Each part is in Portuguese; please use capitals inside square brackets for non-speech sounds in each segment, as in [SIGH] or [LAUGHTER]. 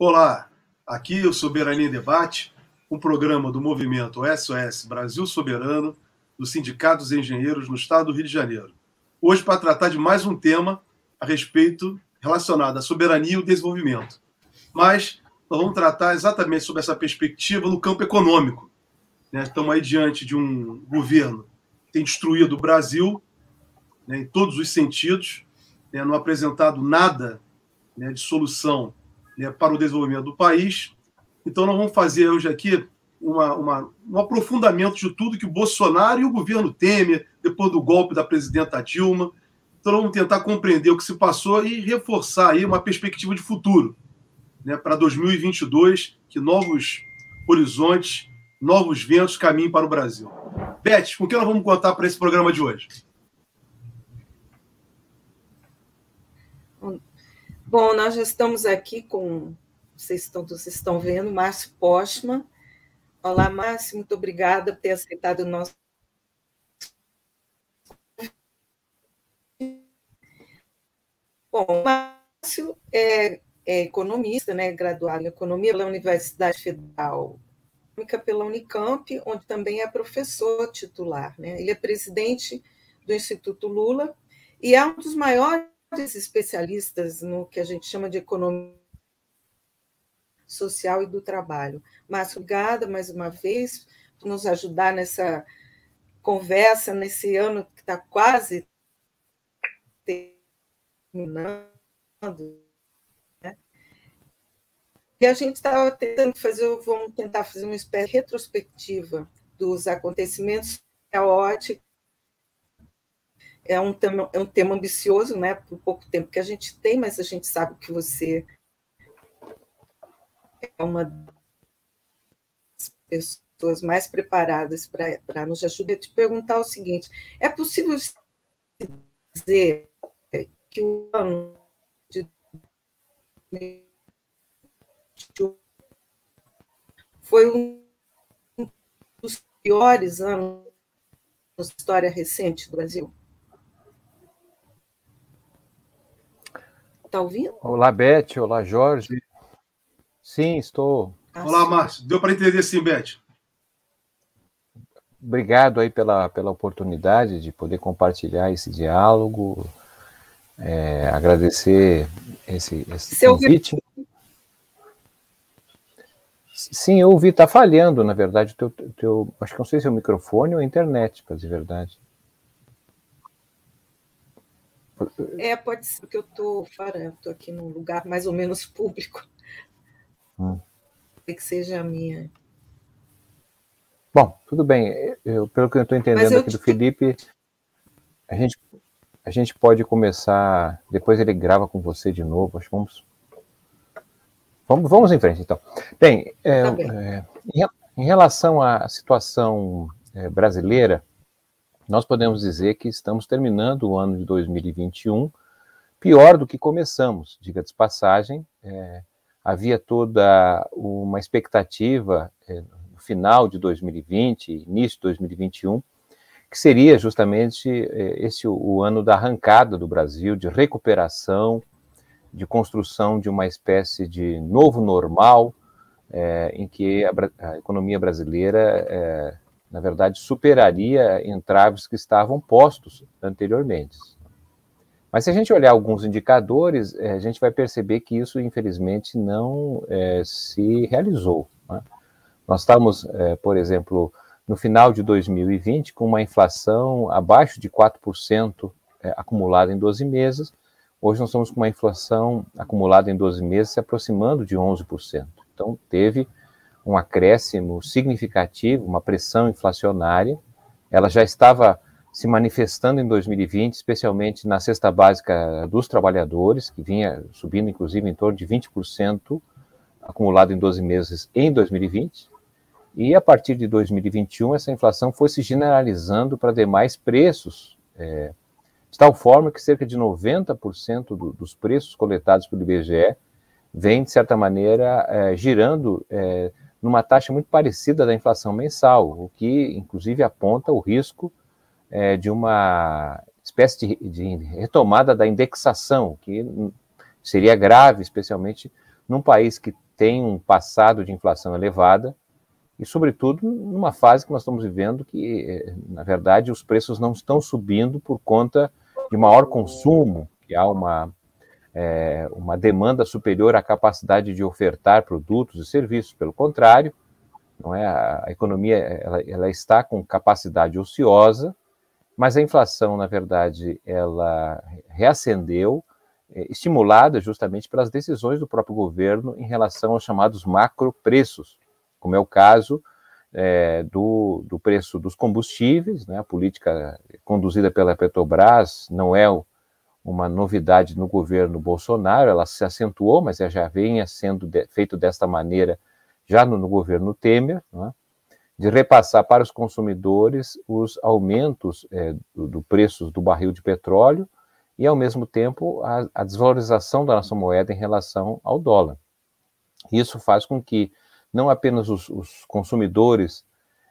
Olá, aqui o Soberania Debate, um programa do movimento SOS Brasil Soberano, dos Sindicatos Engenheiros no Estado do Rio de Janeiro. Hoje, para tratar de mais um tema a respeito relacionado à soberania e o desenvolvimento. Mas nós vamos tratar exatamente sobre essa perspectiva no campo econômico. Né? Estamos aí diante de um governo que tem destruído o Brasil né, em todos os sentidos, né, não apresentado nada né, de solução né, para o desenvolvimento do país. Então, nós vamos fazer hoje aqui uma, uma, um aprofundamento de tudo que o Bolsonaro e o governo Temer, depois do golpe da presidenta Dilma. Então, nós vamos tentar compreender o que se passou e reforçar aí uma perspectiva de futuro né, para 2022, que novos horizontes, novos ventos caminhem para o Brasil. Beth, com o que nós vamos contar para esse programa de hoje? Bom, nós já estamos aqui com, vocês todos estão vendo, Márcio Postman. Olá, Márcio, muito obrigada por ter aceitado o nosso. Bom, Márcio é, é economista, né, graduado em economia pela Universidade Federal pela Unicamp, onde também é professor titular. Né? Ele é presidente do Instituto Lula e é um dos maiores especialistas no que a gente chama de economia social e do trabalho. Mas obrigada mais uma vez por nos ajudar nessa conversa, nesse ano que está quase terminando. Né? E a gente estava tá tentando fazer, vamos tentar fazer uma espécie de retrospectiva dos acontecimentos caóticos é um tema, é um tema ambicioso, né? Por pouco tempo que a gente tem, mas a gente sabe que você é uma das pessoas mais preparadas para nos ajudar. Eu te perguntar o seguinte: é possível dizer que o ano de foi um dos piores anos da história recente do Brasil? Está ouvindo? Olá, Beth. Olá, Jorge. Sim, estou. Ah, Olá, Márcio. Deu para entender sim, Beth. Obrigado aí pela, pela oportunidade de poder compartilhar esse diálogo. É, agradecer esse, esse Seu convite. Sim, eu ouvi, está falhando, na verdade, teu, teu, acho que não sei se é o microfone ou a internet, para dizer verdade. É, pode ser que eu estou estou aqui num lugar mais ou menos público. Hum. Que seja a minha. Bom, tudo bem. Eu, pelo que eu estou entendendo eu aqui te... do Felipe, a gente, a gente pode começar. Depois ele grava com você de novo. Acho vamos. Vamos, vamos em frente, então. Bem, é, tá bem. É, em, em, relação à situação é, brasileira, nós podemos dizer que estamos terminando o ano de 2021 pior do que começamos, diga-se passagem. É, havia toda uma expectativa é, no final de 2020, início de 2021, que seria justamente é, esse o ano da arrancada do Brasil, de recuperação, de construção de uma espécie de novo normal, é, em que a, a economia brasileira é, na verdade, superaria entraves que estavam postos anteriormente. Mas se a gente olhar alguns indicadores, eh, a gente vai perceber que isso, infelizmente, não é, se realizou. Né? Nós estamos, é, por exemplo, no final de 2020, com uma inflação abaixo de 4% é, acumulada em 12 meses. Hoje nós estamos com uma inflação acumulada em 12 meses se aproximando de 11%. Então, teve um acréscimo significativo, uma pressão inflacionária. Ela já estava se manifestando em 2020, especialmente na cesta básica dos trabalhadores, que vinha subindo inclusive em torno de 20% acumulado em 12 meses em 2020. E a partir de 2021, essa inflação foi se generalizando para demais preços, é, de tal forma que cerca de 90% do, dos preços coletados pelo IBGE vem, de certa maneira, é, girando. É, numa taxa muito parecida da inflação mensal, o que, inclusive, aponta o risco é, de uma espécie de, de retomada da indexação, que seria grave, especialmente num país que tem um passado de inflação elevada e, sobretudo, numa fase que nós estamos vivendo que, é, na verdade, os preços não estão subindo por conta de maior consumo, que há uma é, uma demanda superior à capacidade de ofertar produtos e serviços. Pelo contrário, não é a, economia ela, ela, está com capacidade ociosa, mas a inflação, na verdade, ela reacendeu, é, estimulada justamente pelas decisões do próprio governo em relação aos chamados macro preços, como é o caso é, do, do preço dos combustíveis, né? a política conduzida pela Petrobras não é o, uma novidade no governo Bolsonaro, ela se acentuou, mas ela já venha sendo de, feito desta maneira já no, no governo Temer, né? de repassar para os consumidores os aumentos é, do, do do barril de petróleo e, ao mesmo tempo, a, a, desvalorização da nossa moeda em relação ao dólar. Isso faz com que não apenas os, os consumidores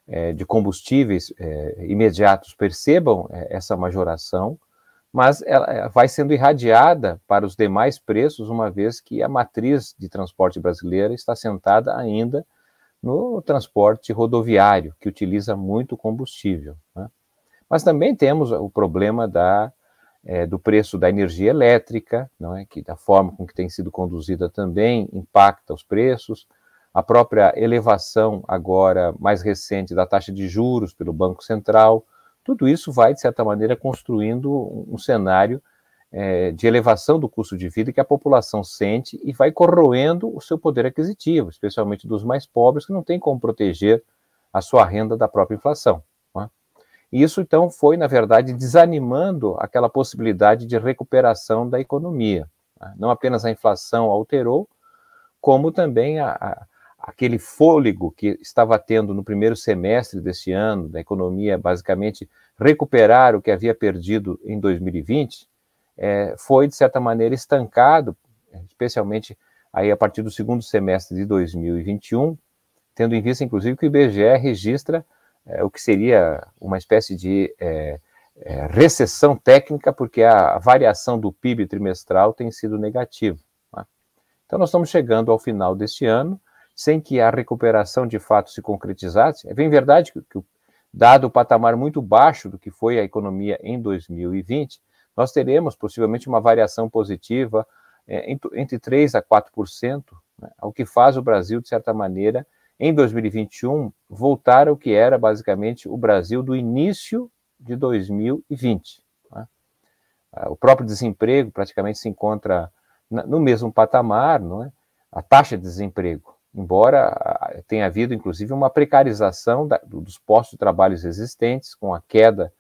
é, de combustíveis é, imediatos percebam é, essa majoração, mas ela eh, vai sendo irradiada para os demais preços, uma vez que a matriz de transporte brasileira está sentada ainda no transporte rodoviário, que utiliza muito combustível. Né? Mas também temos o problema da, é, do preço da energia elétrica, não é que da forma com que tem sido conduzida também impacta os preços, a própria elevação agora mais recente da taxa de juros pelo Banco Central, tudo isso vai, de certa maneira, construindo um cenário é, de elevação do custo de vida que a população sente e vai corroendo o seu poder aquisitivo, especialmente dos mais pobres, que não têm como proteger a sua renda da própria inflação. É? E isso, então, foi, na verdade, desanimando aquela possibilidade de recuperação da economia. Não é? apenas a inflação alterou, como também a aquele fôlego que estava tendo no primeiro semestre deste ano, da economia, basicamente recuperar o que havia perdido em 2020, é, foi, de certa maneira, estancado, especialmente aí a partir do segundo semestre de 2021, tendo em vista, inclusive, que o IBGE registra é, o que seria uma espécie de é, é recessão técnica, porque a variação do PIB trimestral tem sido negativa. Tá? Então, nós estamos chegando ao final deste ano, sem que a recuperação de fato se concretizasse, é bem verdade que, que dado o patamar muito baixo do que foi a economia em 2020, nós teremos possivelmente uma variação positiva é, entre 3% a 4%, né, o que faz o Brasil, de certa maneira, em 2021, voltar ao que era basicamente o Brasil do início de 2020. Né. Ah, o próprio desemprego praticamente se encontra no mesmo patamar, não é? a taxa de desemprego embora ah, ah, tenha havido, inclusive, uma precarização da, dos postos de trabalho existentes, com a queda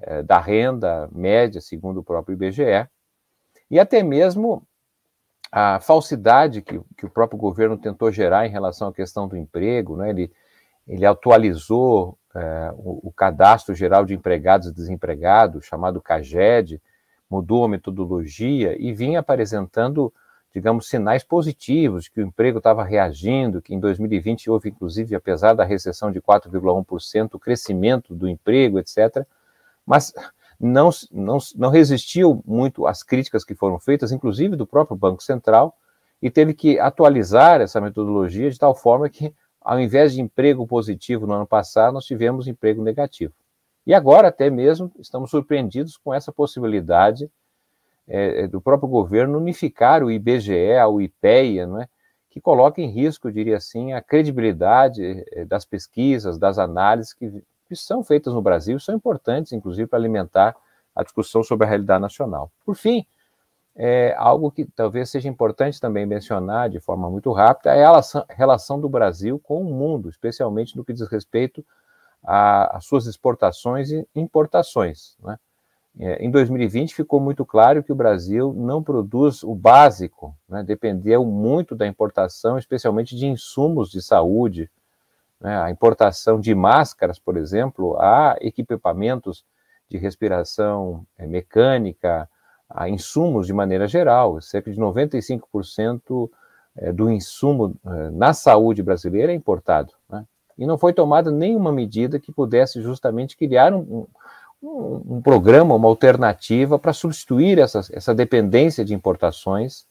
eh, da renda média, segundo o próprio IBGE, e até mesmo a falsidade que, que, o próprio governo tentou gerar em relação à questão do emprego, né? ele, ele atualizou eh, o, o, Cadastro Geral de Empregados e Desempregados, chamado CAGED, mudou a metodologia e vinha apresentando digamos, sinais positivos de que o emprego estava reagindo, que em 2020 houve, inclusive, apesar da recessão de 4,1%, o crescimento do emprego, etc. Mas não, não, não resistiu muito às críticas que foram feitas, inclusive do próprio Banco Central, e teve que atualizar essa metodologia de tal forma que, ao invés de emprego positivo no ano passado, nós tivemos emprego negativo. E agora, até mesmo, estamos surpreendidos com essa possibilidade é, é, do próprio governo unificar o IBGE ao IPEA, não é? que coloca em risco, eu diria assim, a credibilidade é, das pesquisas, das análises que, que são feitas no Brasil, são importantes, inclusive, para alimentar a discussão sobre a realidade nacional. Por fim, é, algo que talvez seja importante também mencionar de forma muito rápida é a relação do Brasil com o mundo, especialmente no que diz respeito às suas exportações e importações. É? É, em 2020 ficou muito claro que o Brasil não produz o básico, né? dependeu muito da importação, especialmente de insumos de saúde, né? a importação de máscaras, por exemplo, a equipamentos de respiração é, mecânica, a insumos de maneira geral, cerca de 95% é, do insumo é, na saúde brasileira é importado. Né? E não foi tomada nenhuma medida que pudesse justamente criar um, um, um programa, uma alternativa para substituir essa, essa dependência de importações,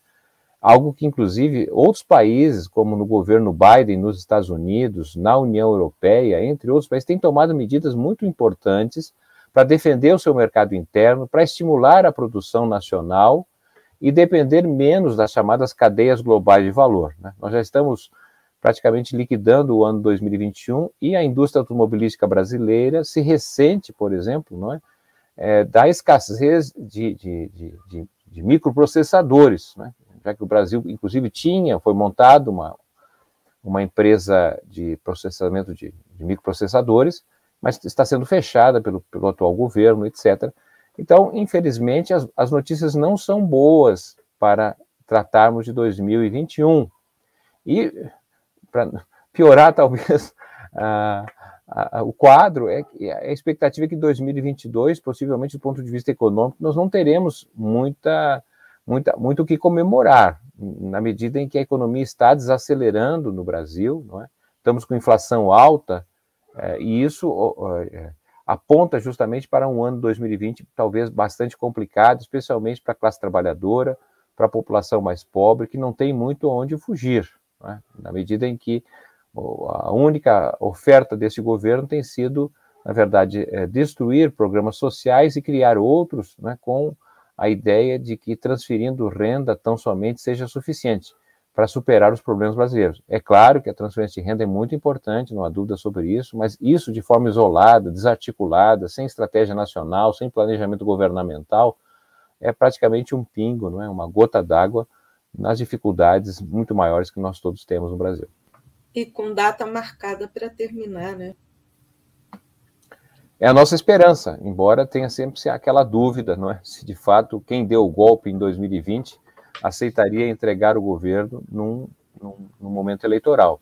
algo que, inclusive, outros países, como no governo Biden nos Estados Unidos, na União Europeia, entre outros países, têm tomado medidas muito importantes para defender o seu mercado interno, para estimular a produção nacional e depender menos das chamadas cadeias globais de valor. Né? Nós já estamos praticamente liquidando o ano 2021, e a indústria automobilística brasileira se ressente, por exemplo, não é? É, da escassez de, de, de, de microprocessadores, né? já que o Brasil, inclusive, tinha, foi montado uma, uma empresa de processamento de, microprocessadores, mas está sendo fechada pelo, pelo atual governo, etc. Então, infelizmente, as, as notícias não são boas para tratarmos de 2021. E para piorar [LAUGHS] talvez a, a, a, o quadro, é a expectativa é que 2022, possivelmente do ponto de vista econômico, nós não teremos muita, muita, muito o que comemorar, na medida em que a economia está desacelerando no Brasil, não é? estamos com inflação alta, é, e isso é, aponta justamente para um ano 2020 talvez bastante complicado, especialmente para a classe trabalhadora, para a população mais pobre, que não tem muito onde fugir. Né? Na medida em que a única oferta desse governo tem sido, na verdade, é destruir programas sociais e criar outros né, com a ideia de que transferindo renda tão somente seja suficiente para superar os problemas brasileiros. É claro que a transferência de renda é muito importante, não há dúvida sobre isso, mas isso de forma isolada, desarticulada, sem estratégia nacional, sem planejamento governamental, é praticamente um pingo, não é uma gota d'água nas dificuldades muito maiores que nós todos temos no Brasil. E com data marcada para terminar, né? É a nossa esperança, embora tenha sempre aquela dúvida, não é? Se de fato quem deu o golpe em 2020 aceitaria entregar o governo num, num, num momento eleitoral.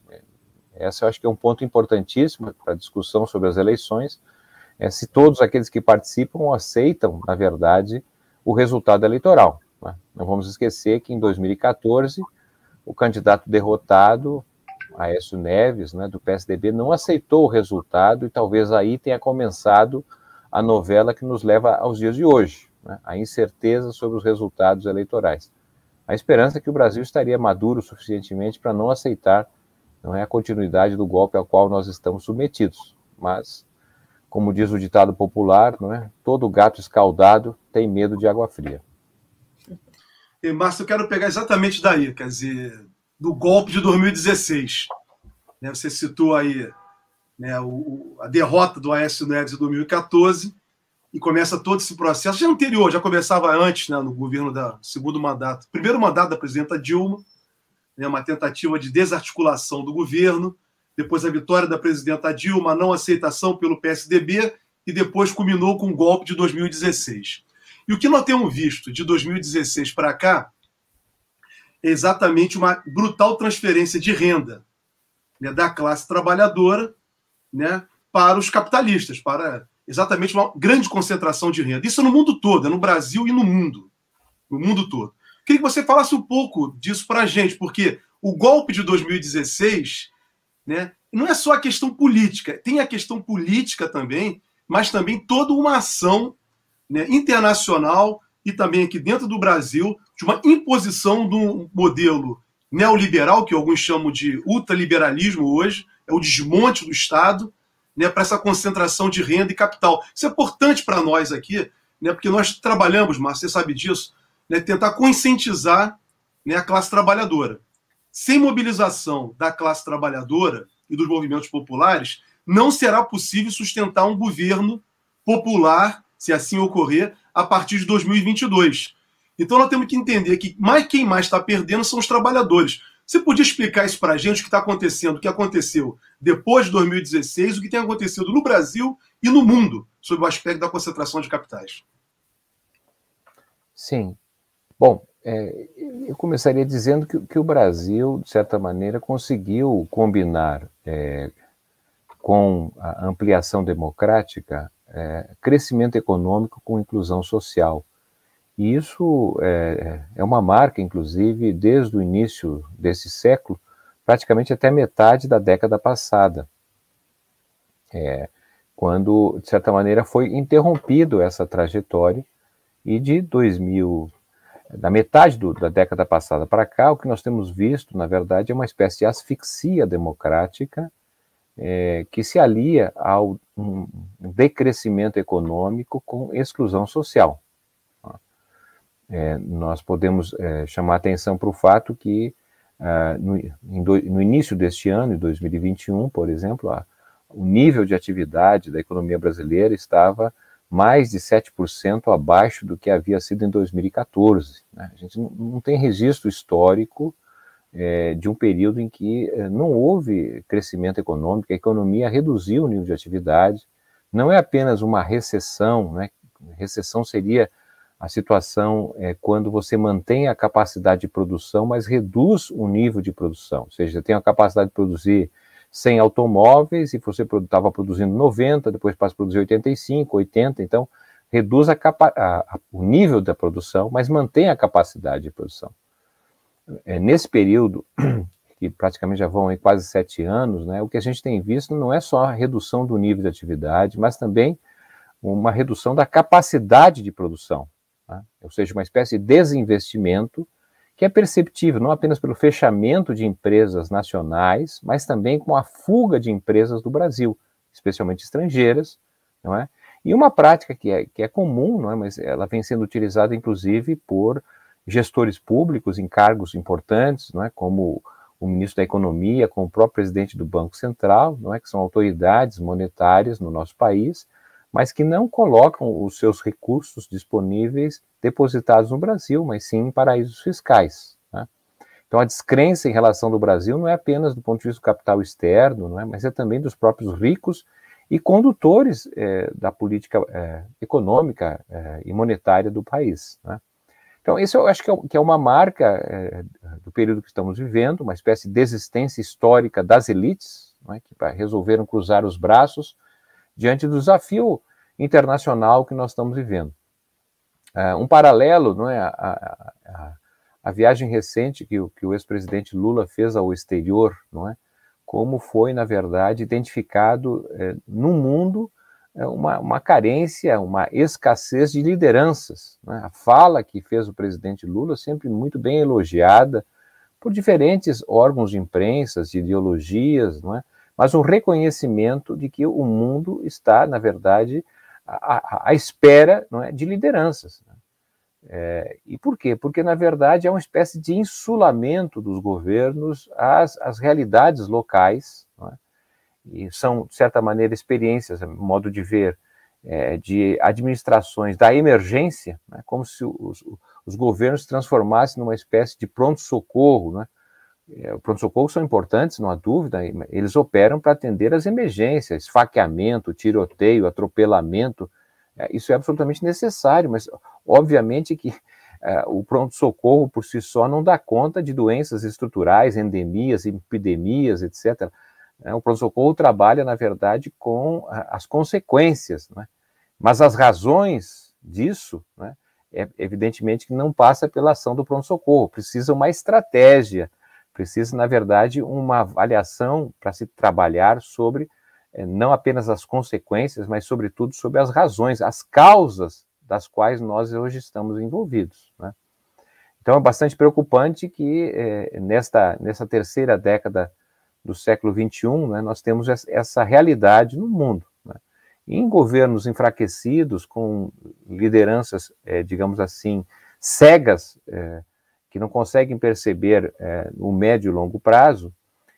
Essa eu acho que é um ponto importantíssimo para a discussão sobre as eleições, é se todos aqueles que participam aceitam, na verdade, o resultado eleitoral. Né? Não vamos esquecer que em 2014, o candidato derrotado, Aécio Neves, né, do PSDB, não aceitou o resultado e talvez aí tenha começado a novela que nos leva aos dias de hoje, né? a incerteza sobre os resultados eleitorais. A esperança é que o Brasil estaria maduro suficientemente para não aceitar não é a continuidade do golpe ao qual nós estamos submetidos, mas como diz o ditado popular, não é? Todo gato escaldado tem medo de água fria. E, Márcio, eu quero pegar exatamente daí, quer dizer, do golpe de 2016. Né? Você citou aí né, o, a derrota do Aécio Neves em 2014 e começa todo esse processo já anterior, já começava antes, né, no governo da segundo mandato, primeiro mandato da presidenta Dilma, né, uma tentativa de desarticulação do governo, depois a vitória da presidenta Dilma, a não aceitação pelo PSDB e depois culminou com o golpe de 2016. E o que nós temos visto de 2016 para cá é exatamente uma brutal transferência de renda né, da classe trabalhadora né, para os capitalistas, para exatamente uma grande concentração de renda. Isso no mundo todo, é no Brasil e no mundo. No mundo todo. Queria que você falasse um pouco disso para a gente, porque o golpe de 2016 né, não é só a questão política, tem a questão política também, mas também toda uma ação né, internacional e também aqui dentro do Brasil de uma imposição de um modelo neoliberal, que alguns chamam de ultraliberalismo hoje, é o desmonte do Estado né, para essa concentração de renda e capital. Isso é importante para nós aqui, né, porque nós trabalhamos, mas você sabe disso, né, tentar conscientizar né, a classe trabalhadora. Sem mobilização da classe trabalhadora e dos movimentos populares, não será possível sustentar um governo popular se assim ocorrer, a partir de 2022. Então nós temos que entender que mais, quem mais está perdendo são os trabalhadores. Você podia explicar isso para a gente, o que está acontecendo, o que aconteceu depois de 2016, o que tem acontecido no Brasil e no mundo sobre o aspecto da concentração de capitais? Sim. Bom, é, eu começaria dizendo que, que, o Brasil, de certa maneira, conseguiu combinar é, com a ampliação democrática é, crescimento econômico com inclusão social. E isso é, é, uma marca, inclusive, desde o início desse século, praticamente até metade da década passada, é, quando, de certa maneira, foi interrompido essa trajetória, e de 2000, da metade do, da década passada para cá, o que nós temos visto, na verdade, é uma espécie de asfixia democrática é, que se alia ao um decrescimento econômico com exclusão social. É, nós podemos é, chamar atenção para o fato que ah, no, do, no, início deste ano, em 2021, por exemplo, o nível de atividade da economia brasileira estava mais de 7% abaixo do que havia sido em 2014. Né? A gente não, não tem registro histórico é, de um período em que é, não houve crescimento econômico, a economia reduziu o nível de atividade, não é apenas uma recessão, né? recessão seria a situação é, quando você mantém a capacidade de produção, mas reduz o nível de produção, ou seja, tem a capacidade de produzir 100 automóveis e você estava produzindo 90, depois passa a produzir 85, 80, então reduz a capa, a, a, o nível da produção, mas mantém a capacidade de produção é, nesse período, [CLEARS THROAT] que praticamente já vão em quase sete anos, né, o que a gente tem visto não é só a redução do nível de atividade, mas também uma redução da capacidade de produção, né? ou seja, uma espécie de desinvestimento que é perceptível não apenas pelo fechamento de empresas nacionais, mas também com a fuga de empresas do Brasil, especialmente estrangeiras, não é? E uma prática que é, que é comum, não é? mas ela vem sendo utilizada inclusive por gestores públicos em cargos importantes, não é, como o ministro da Economia, como o próprio presidente do Banco Central, não é, que são autoridades monetárias no nosso país, mas que não colocam os seus recursos disponíveis depositados no Brasil, mas sim em paraísos fiscais. Né? Então, a descrença em relação do Brasil não é apenas do ponto de vista do capital externo, não é? mas é também dos próprios ricos e condutores eh, da política eh, econômica eh, e monetária do país. Né? Então, isso eu acho é que é uma marca é, do período que estamos vivendo, uma espécie de desistência histórica das elites, é, que resolveram cruzar os braços diante do desafio internacional que nós estamos vivendo. É, um paralelo, não é, a, a, a, a viagem recente que, que o ex-presidente Lula fez ao exterior, não é, como foi, na verdade, identificado é, no mundo é uma, uma carência, uma escassez de lideranças. Né? A fala que fez o presidente Lula, sempre muito bem elogiada por diferentes órgãos de imprensa, de ideologias, não é? mas o um reconhecimento de que o mundo está, na verdade, à, espera não é, de lideranças. Né? É, e por quê? Porque, na verdade, é uma espécie de insulamento dos governos às, às realidades locais, é? E são, de certa maneira, experiências, modo de ver, é, de administrações da emergência, né, como se os, os governos se transformassem numa espécie de pronto-socorro. Né? É, o pronto-socorro são importantes, não há dúvida, eles operam para atender as emergências, esfaqueamento, tiroteio, atropelamento. É, isso é absolutamente necessário, mas obviamente que é, o pronto-socorro por si só não dá conta de doenças estruturais, endemias, epidemias, etc. É, o pronto-socorro trabalha, na verdade, com as consequências, né? mas as razões disso, né, é, evidentemente que não passa pela ação do pronto-socorro, precisa uma estratégia, precisa, na verdade, uma avaliação para se trabalhar sobre é, não apenas as consequências, mas, sobretudo, sobre as razões, as causas das quais nós hoje estamos envolvidos. Né? Então, é bastante preocupante que, é, nesta, nesta terceira década do século XXI, né, nós temos essa realidade no mundo. Né? Em governos enfraquecidos, com lideranças, é, digamos assim, cegas, é, que não conseguem perceber é, o médio e longo prazo,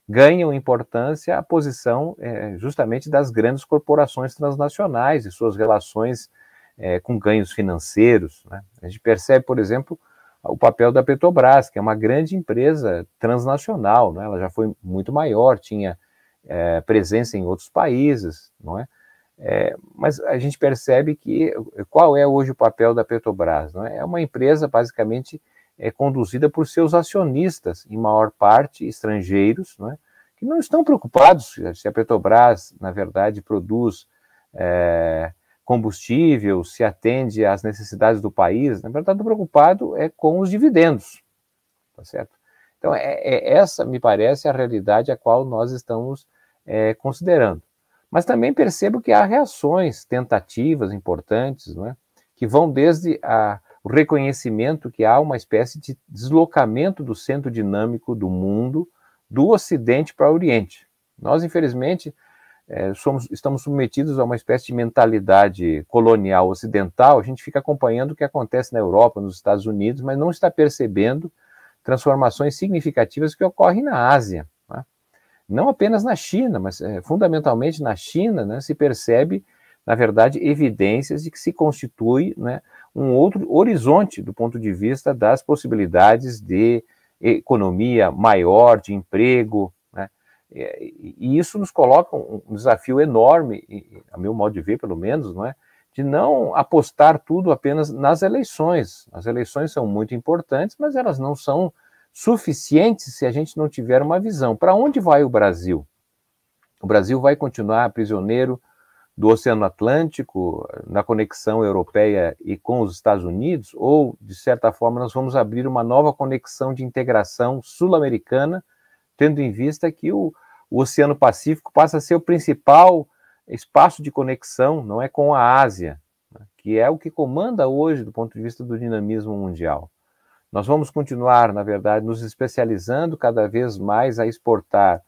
ganham importância a posição é, justamente das grandes corporações transnacionais e suas relações é, com ganhos financeiros. Né? A gente percebe, por exemplo, o papel da Petrobras, que é uma grande empresa transnacional, né? ela já foi muito maior, tinha é, presença em outros países, não é? é? Mas a gente percebe que é, qual é hoje o papel da Petrobras? Não é? é uma empresa basicamente é conduzida por seus acionistas, em maior parte estrangeiros, não é? que não estão preocupados se a Petrobras, na verdade, produz é, combustível, se atende às necessidades do país, na verdade, estou preocupado é com os dividendos, tá certo? Então, é, é essa, me parece, a realidade a qual nós estamos é, considerando. Mas também percebo que há reações, tentativas importantes, né, que vão desde a, o reconhecimento que há uma espécie de deslocamento do centro dinâmico do mundo do Ocidente para o Oriente. Nós, infelizmente, é, somos, estamos submetidos a uma espécie de mentalidade colonial ocidental, a gente fica acompanhando o que acontece na Europa, nos Estados Unidos, mas não está percebendo transformações significativas que ocorrem na Ásia. Né? Não apenas na China, mas é, fundamentalmente na China né, se percebe, na verdade, evidências de que se constitui né, um outro horizonte do ponto de vista das possibilidades de economia maior, de emprego, é, e isso nos coloca um desafio enorme, a meu modo de ver, pelo menos, não é? de não apostar tudo apenas nas eleições. As eleições são muito importantes, mas elas não são suficientes se a gente não tiver uma visão. Para onde vai o Brasil? O Brasil vai continuar prisioneiro do Oceano Atlântico, na conexão europeia e com os Estados Unidos, ou, de certa forma, nós vamos abrir uma nova conexão de integração sul-americana tendo em vista que o, o Oceano Pacífico passa a ser o principal espaço de conexão, não é com a Ásia, né, que é o que comanda hoje do ponto de vista do dinamismo mundial. Nós vamos continuar, na verdade, nos especializando cada vez mais a exportar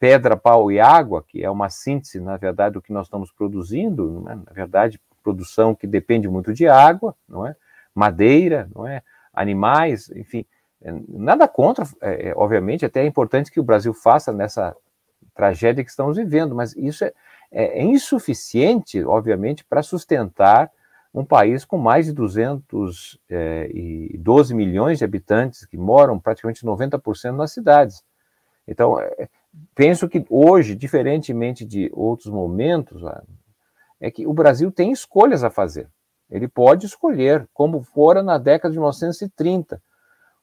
pedra, pau e água, que é uma síntese, na verdade, do que nós estamos produzindo, é? na verdade, produção que depende muito de água, não é? Madeira, não é? Animais, enfim, é, nada contra, é, é, obviamente, até é importante que o Brasil faça nessa tragédia que estamos vivendo, mas isso é, é, é insuficiente, obviamente, para sustentar um país com mais de 212 milhões de habitantes que moram praticamente 90% nas cidades. Então, penso que hoje, diferentemente de outros momentos, ah, é que o Brasil tem escolhas a fazer. Ele pode escolher, como fora na década de 1930,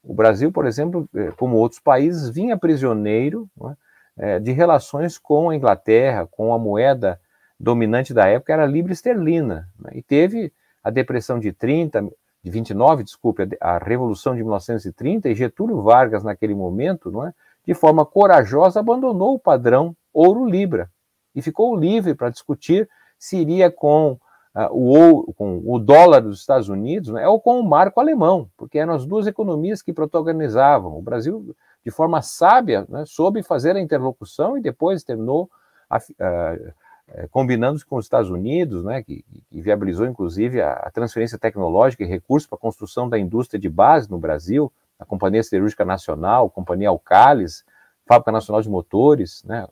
o Brasil, por exemplo, é, como outros países, vinha prisioneiro né, é, de relações com a Inglaterra, com a moeda dominante da época, era a libra esterlina. Né, e teve a depressão de 30, de 29, desculpe, a Revolução de 1930, e Getúlio Vargas, naquele momento, não é? de forma corajosa, abandonou o padrão ouro-libra e ficou livre para discutir se iria com uh, o com o dólar dos Estados Unidos, né, é ou com o marco alemão, porque eram as duas economias que protagonizavam. O Brasil, de forma sábia, né, soube fazer a interlocução e depois terminou combinando ah, uh, eh, combinando com os Estados Unidos, né, que, que viabilizou inclusive a, a transferência tecnológica e recursos para a construção da indústria de base no Brasil, a Companhia Siderúrgica Nacional, a Companhia alcalis Fábrica Nacional de Motores, né,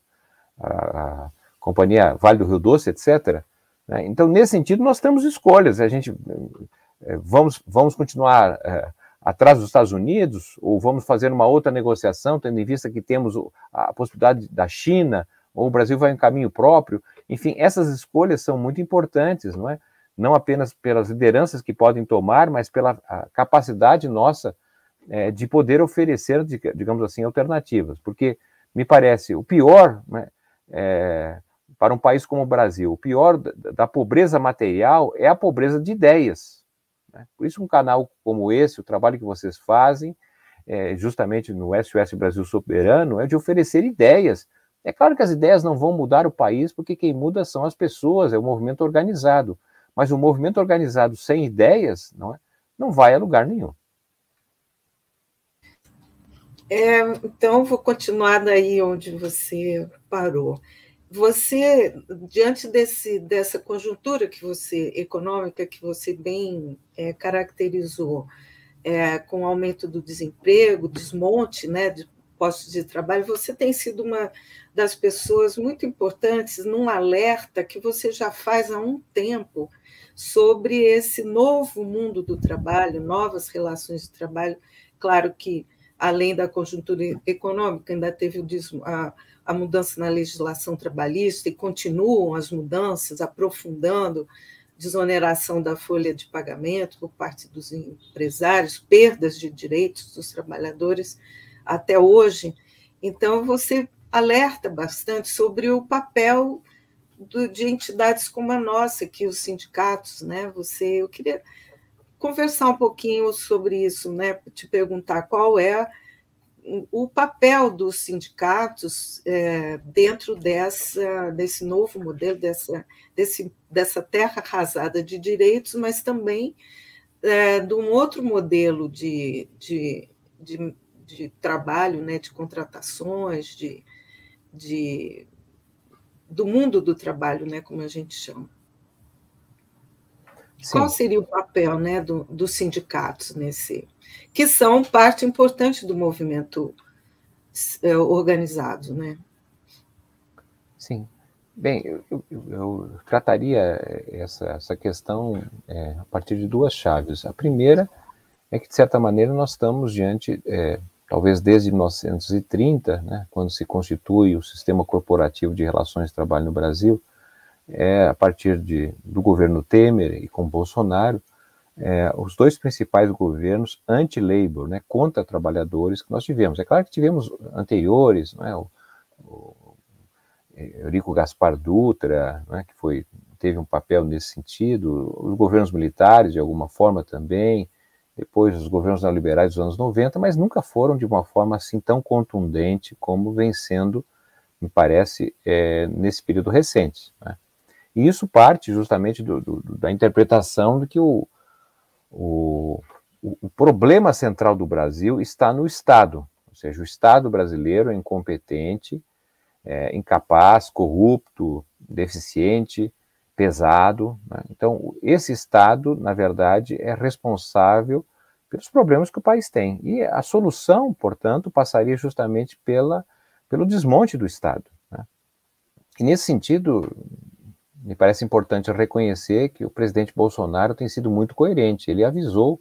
a, a Companhia Vale do Rio Doce, etc. Né? Então, nesse sentido, nós temos escolhas. A gente eh, eh, vamos, vamos continuar é, atrás dos Estados Unidos ou vamos fazer uma outra negociação, tendo em vista que temos a possibilidade da China ou o Brasil vai em caminho próprio. Enfim, essas escolhas são muito importantes, não é? Não apenas pelas lideranças que podem tomar, mas pela capacidade nossa é, de poder oferecer, digamos assim, alternativas. Porque me parece o pior né, é, para um país como o Brasil, o pior da pobreza material é a pobreza de ideias. Né? Por isso, um canal como esse, o trabalho que vocês fazem, é, justamente no SOS Brasil Soberano, é de oferecer ideias. É claro que as ideias não vão mudar o país, porque quem muda são as pessoas, é o movimento organizado. Mas o movimento organizado sem ideias não, é, não vai a lugar nenhum. É, então, vou continuar daí onde você parou você, diante desse, dessa conjuntura que você econômica que você bem é, caracterizou, é, com o aumento do desemprego, desmonte né, de postos de trabalho, você tem sido uma das pessoas muito importantes num alerta que você já faz há um tempo sobre esse novo mundo do trabalho, novas relações de trabalho. Claro que, além da conjuntura econômica, ainda teve o desmonte a mudança na legislação trabalhista e continuam as mudanças, aprofundando desoneração da folha de pagamento por parte dos empresários, perdas de direitos dos trabalhadores até hoje. Então, você alerta bastante sobre o papel do, de entidades como a nossa, que os sindicatos, né? Você, eu queria conversar um pouquinho sobre isso, né? Te perguntar qual é o papel dos sindicatos é, dentro dessa, desse novo modelo, dessa, desse, dessa terra arrasada de direitos, mas também é, de um outro modelo de, de, de, de trabalho, né, de contratações, de, de, do mundo do trabalho, né, como a gente chama. Sim. Qual seria o papel né, do, dos sindicatos nesse, que são parte importante do movimento é, organizado. Né? Sim. Bem, eu, eu, eu trataria essa, essa questão é, a partir de duas chaves. A primeira é que, de certa maneira, nós estamos diante, é, talvez desde 1930, né, quando se constitui o sistema corporativo de relações de trabalho no Brasil, é, a partir de, do governo Temer e com Bolsonaro, é, os dois principais governos anti-labor, né, contra trabalhadores que nós tivemos. É claro que tivemos anteriores, né, o, o é, Eurico Gaspar Dutra, né, que foi, teve um papel nesse sentido, os governos militares, de alguma forma, também, depois os governos neoliberais dos anos 90, mas nunca foram de uma forma assim tão contundente como vem sendo, me parece, é, nesse período recente. Né? E isso parte justamente do, do, da interpretação de que o, o, o, problema central do Brasil está no Estado, ou seja, o Estado brasileiro é incompetente, é, incapaz, corrupto, deficiente, pesado. Né? Então, esse Estado, na verdade, é responsável pelos problemas que o país tem. E a solução, portanto, passaria justamente pela, pelo desmonte do Estado. Né? E nesse sentido, me parece importante reconhecer que o presidente Bolsonaro tem sido muito coerente. Ele avisou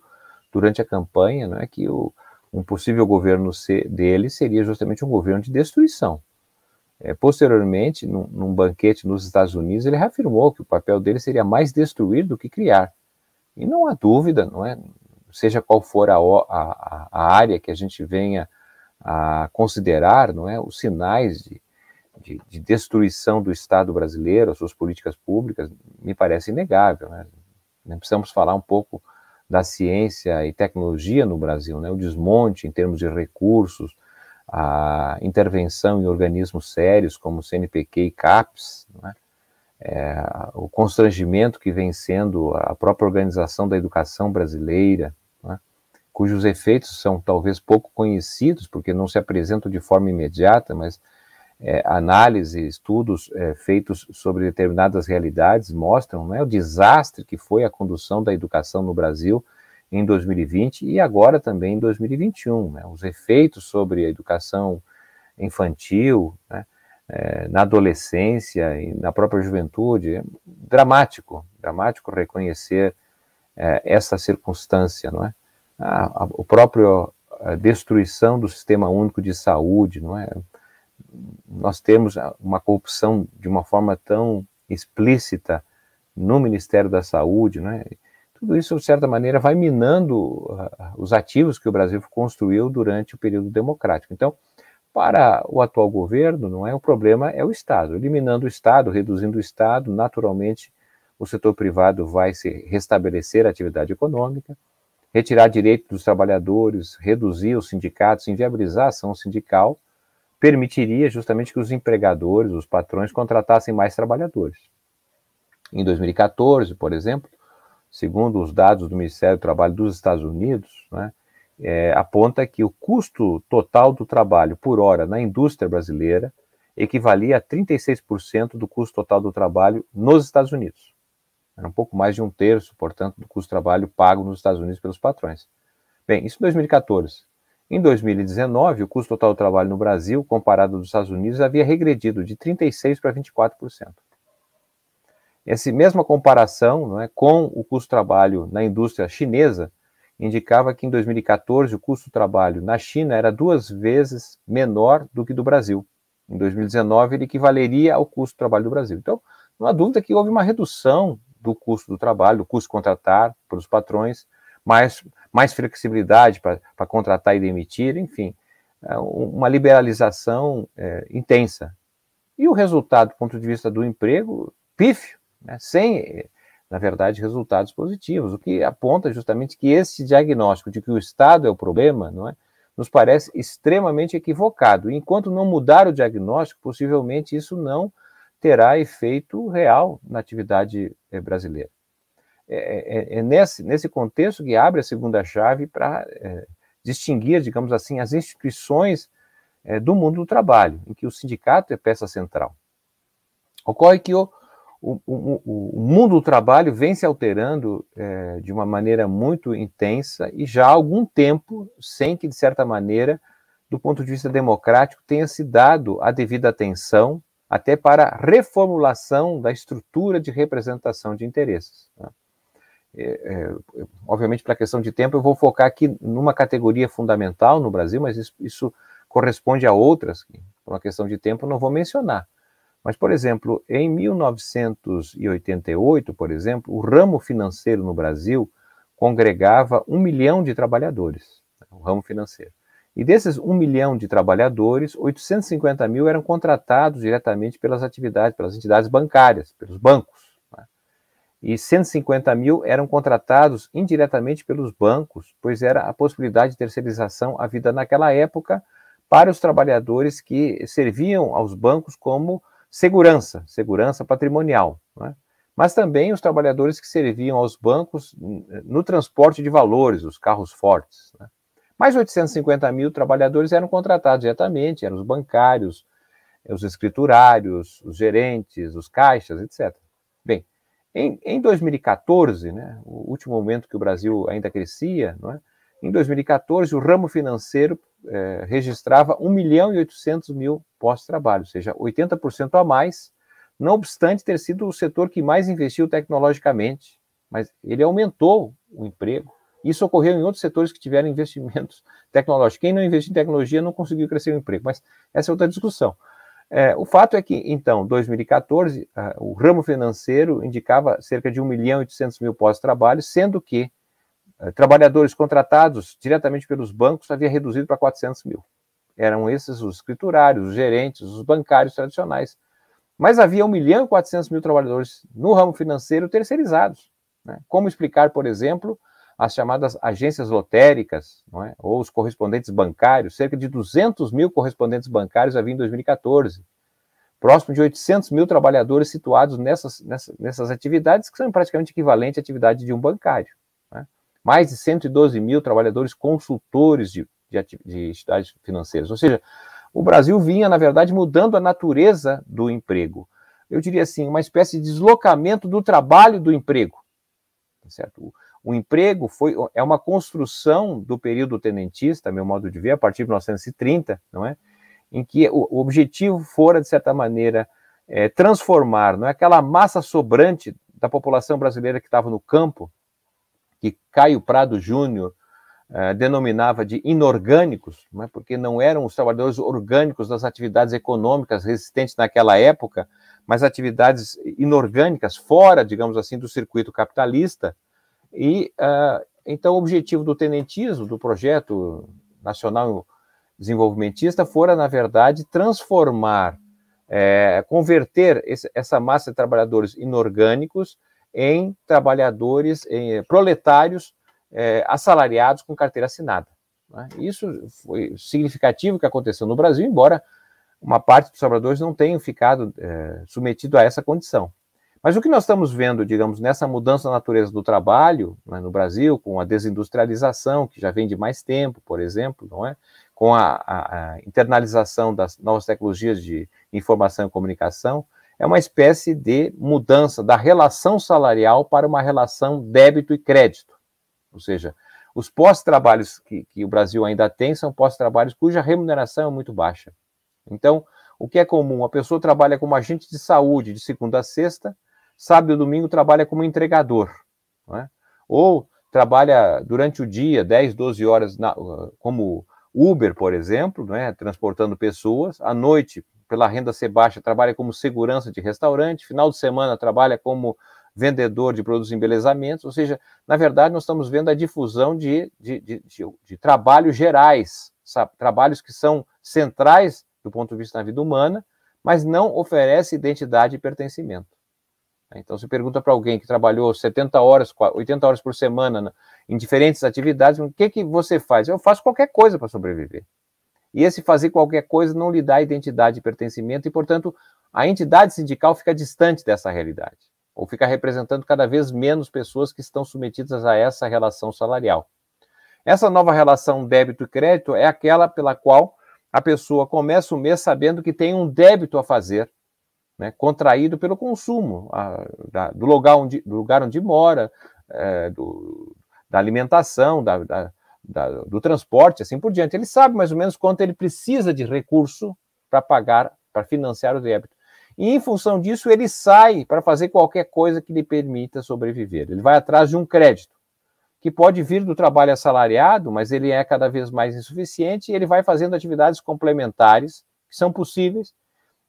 durante a campanha não é, que o, um possível governo dele seria justamente um governo de destruição. É, posteriormente, num, num, banquete nos Estados Unidos, ele reafirmou que o papel dele seria mais destruir do que criar. E não há dúvida, não é? Seja qual for a, a, a área que a gente venha a considerar, não é? Os sinais de, de, de, destruição do Estado brasileiro, as suas políticas públicas, me parece inegável. Né? Precisamos falar um pouco da ciência e tecnologia no Brasil, né? o desmonte em termos de recursos, a intervenção em organismos sérios como CNPq e CAPES, né? é, o constrangimento que vem sendo a própria organização da educação brasileira, né? cujos efeitos são talvez pouco conhecidos, porque não se apresentam de forma imediata, mas é, análises, estudos é, feitos sobre determinadas realidades mostram né, o desastre que foi a condução da educação no Brasil em 2020 e agora também em 2021. Né, os efeitos sobre a educação infantil, né, é, na adolescência e na própria juventude, é dramático, dramático reconhecer é, essa circunstância, não é? A, a, a própria é, destruição do sistema único de saúde, não é? nós temos uma corrupção de uma forma tão explícita no Ministério da Saúde, né? Tudo isso, de certa maneira, vai minando ah, os ativos que o Brasil construiu durante o período democrático. Então, para o atual governo, não é o problema, é o Estado. Eliminando o Estado, reduzindo o Estado, naturalmente o setor privado vai se restabelecer a atividade econômica, retirar direitos dos trabalhadores, reduzir os sindicatos, inviabilizar a ação sindical, permitiria justamente que os empregadores, os patrões, contratassem mais trabalhadores. Em 2014, por exemplo, segundo os dados do Ministério do Trabalho dos Estados Unidos, né, é, aponta que o custo total do trabalho por hora na indústria brasileira equivalia a 36% do custo total do trabalho nos Estados Unidos. Era um pouco mais de um terço, portanto, do custo do trabalho pago nos Estados Unidos pelos patrões. Bem, isso em 2014. Em 2019, o custo total do trabalho no Brasil, comparado aos Estados Unidos, havia regredido de 36% para 24%. Essa mesma comparação é, com o custo do trabalho na indústria chinesa indicava que em 2014 o custo do trabalho na China era duas vezes menor do que do Brasil. Em 2019, ele equivaleria ao custo do trabalho do Brasil. Então, não há dúvida que houve uma redução do custo do trabalho, do custo contratar para os patrões, mas mais flexibilidade para contratar e demitir, enfim, é uma liberalização é, intensa. E o resultado, do ponto de vista do emprego, pífio, né? sem, na verdade, resultados positivos, o que aponta justamente que esse diagnóstico de que o Estado é o problema, não é? nos parece extremamente equivocado. Enquanto não mudar o diagnóstico, possivelmente isso não terá efeito real na atividade eh, brasileira. É é, é, é, nesse, nesse contexto que abre a segunda chave para é, distinguir, digamos assim, as instituições é, do mundo do trabalho, em que o sindicato é peça central. Ocorre que o, o, o, o mundo do trabalho vem se alterando de uma maneira muito intensa e já há algum tempo, sem que, de certa maneira, do ponto de vista democrático, tenha se dado a devida atenção até para a reformulação da estrutura de representação de interesses. Né? é, é, obviamente, para questão de tempo, eu vou focar aqui numa categoria fundamental no Brasil, mas isso, isso corresponde a outras, que, por uma questão de tempo, não vou mencionar. Mas, por exemplo, em 1988, por exemplo, o ramo financeiro no Brasil congregava um milhão de trabalhadores, né, o ramo financeiro. E desses um milhão de trabalhadores, 850 mil eram contratados diretamente pelas atividades, pelas entidades bancárias, pelos bancos e 150 mil eram contratados indiretamente pelos bancos, pois era a possibilidade de terceirização à vida naquela época para os trabalhadores que serviam aos bancos como segurança, segurança patrimonial. Né? Mas também os trabalhadores que serviam aos bancos no transporte de valores, os carros fortes. Né? Mais 850 mil trabalhadores eram contratados diretamente, eram os bancários, os escriturários, os gerentes, os caixas, etc. Bem, em, em 2014, né, o último momento que o Brasil ainda crescia, não é? em 2014 o ramo financeiro é, registrava 1 milhão e 800 mil pós-trabalho, ou seja, 80% a mais, não obstante ter sido o setor que mais investiu tecnologicamente, mas ele aumentou o emprego. Isso ocorreu em outros setores que tiveram [LAUGHS] investimentos tecnológicos. Quem não investiu em tecnologia não conseguiu crescer o emprego, mas essa é outra discussão. É, o fato é que, então, 2014, ah, o ramo financeiro indicava cerca de 1 milhão e 800 mil pós-trabalho, sendo que eh, trabalhadores contratados diretamente pelos bancos havia reduzido para 400 mil. Eram esses os escriturários, os gerentes, os bancários tradicionais. Mas havia 1 milhão e 400 mil trabalhadores no ramo financeiro terceirizados. Né? Como explicar, por exemplo, as chamadas agências lotéricas, é? ou os correspondentes bancários, cerca de 200 mil correspondentes bancários havia em 2014, próximo de 800 mil trabalhadores situados nessas, nessas, nessas atividades, que são praticamente equivalente à atividade de um bancário. Né? Mais de 112 mil trabalhadores consultores de, de, de entidades financeiras. Ou seja, o Brasil vinha, na verdade, mudando a natureza do emprego. Eu diria assim, uma espécie de deslocamento do trabalho do emprego. Tá certo? O emprego foi, é uma construção do período tenentista, meu modo de ver, a partir de 1930, não é? Em que o, objetivo fora, de certa maneira, é, transformar não é, aquela massa sobrante da população brasileira que estava no campo, que Caio Prado Júnior eh, denominava de inorgânicos, é porque não eram os trabalhadores orgânicos das atividades econômicas resistentes naquela época, mas atividades inorgânicas fora, digamos assim, do circuito capitalista, e uh, então o objetivo do tenentismo, do projeto nacional desenvolvimentista, fora na verdade transformar, é, converter esse, essa massa de trabalhadores inorgânicos em trabalhadores em, eh, proletários é, assalariados com carteira assinada. Né? Isso foi significativo que aconteceu no Brasil, embora uma parte dos trabalhadores não tenham ficado é, submetido a essa condição. Mas o que nós estamos vendo, digamos, nessa mudança da natureza do trabalho né, no Brasil, com a desindustrialização, que já vem de mais tempo, por exemplo, não é? com a, a, a internalização das novas tecnologias de informação e comunicação, é uma espécie de mudança da relação salarial para uma relação débito e crédito. Ou seja, os pós-trabalhos que, que, o Brasil ainda tem são pós-trabalhos cuja remuneração é muito baixa. Então, o que é comum? A pessoa trabalha como agente de saúde de segunda a sexta, sábado e domingo trabalha como entregador, né? ou trabalha durante o dia 10, 12 horas na, como Uber, por exemplo, né? transportando pessoas, à noite, pela renda ser baixa, trabalha como segurança de restaurante, final de semana trabalha como vendedor de produtos e embelezamentos, ou seja, na verdade nós estamos vendo a difusão de, de, de, de, de trabalhos gerais, sabe? trabalhos que são centrais do ponto de vista da vida humana, mas não oferece identidade e pertencimento. Né? Então, você pergunta para alguém que trabalhou 70 horas, 80 horas por semana né, em diferentes atividades, o que, que você faz? Eu faço qualquer coisa para sobreviver. E esse fazer qualquer coisa não lhe dá identidade e pertencimento, e, portanto, a entidade sindical fica distante dessa realidade, ou fica representando cada vez menos pessoas que estão submetidas a essa relação salarial. Essa nova relação débito e crédito é aquela pela qual a pessoa começa o mês sabendo que tem um débito a fazer né, contraído pelo consumo a, da, do, lugar onde, do lugar onde mora, é, do, da alimentação, da, da, do transporte, assim por diante. Ele sabe mais ou menos quanto ele precisa de recurso para pagar, para financiar o débito. E em função disso, ele sai para fazer qualquer coisa que lhe permita sobreviver. Ele vai atrás de um crédito, que pode vir do trabalho assalariado, mas ele é cada vez mais insuficiente e ele vai fazendo atividades complementares que são possíveis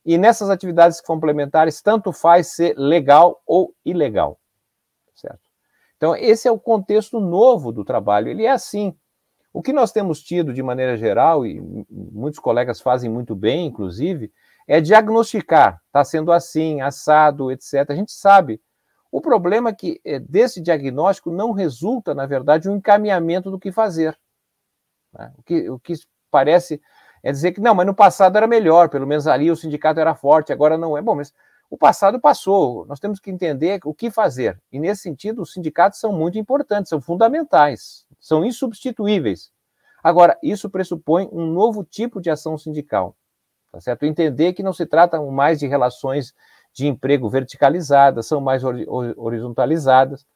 e nessas atividades complementares, tanto faz ser legal ou ilegal. Certo? Então, esse é o contexto novo do trabalho, ele é assim. O que nós temos tido de maneira geral, e muitos colegas fazem muito bem, inclusive, é diagnosticar, está sendo assim, assado, etc. A gente sabe. O problema é que é, desse diagnóstico não resulta, na verdade, um encaminhamento do que fazer. Né? O, que, o que parece é dizer que não, mas no passado era melhor, pelo menos ali o sindicato era forte, agora não é. Bom, mas o passado passou, nós temos que entender o que fazer. E nesse sentido, os sindicatos são muito importantes, são fundamentais, são insubstituíveis. Agora, isso pressupõe um novo tipo de ação sindical, tá certo? Entender que não se trata mais de relações de emprego verticalizadas, são mais horizontalizadas.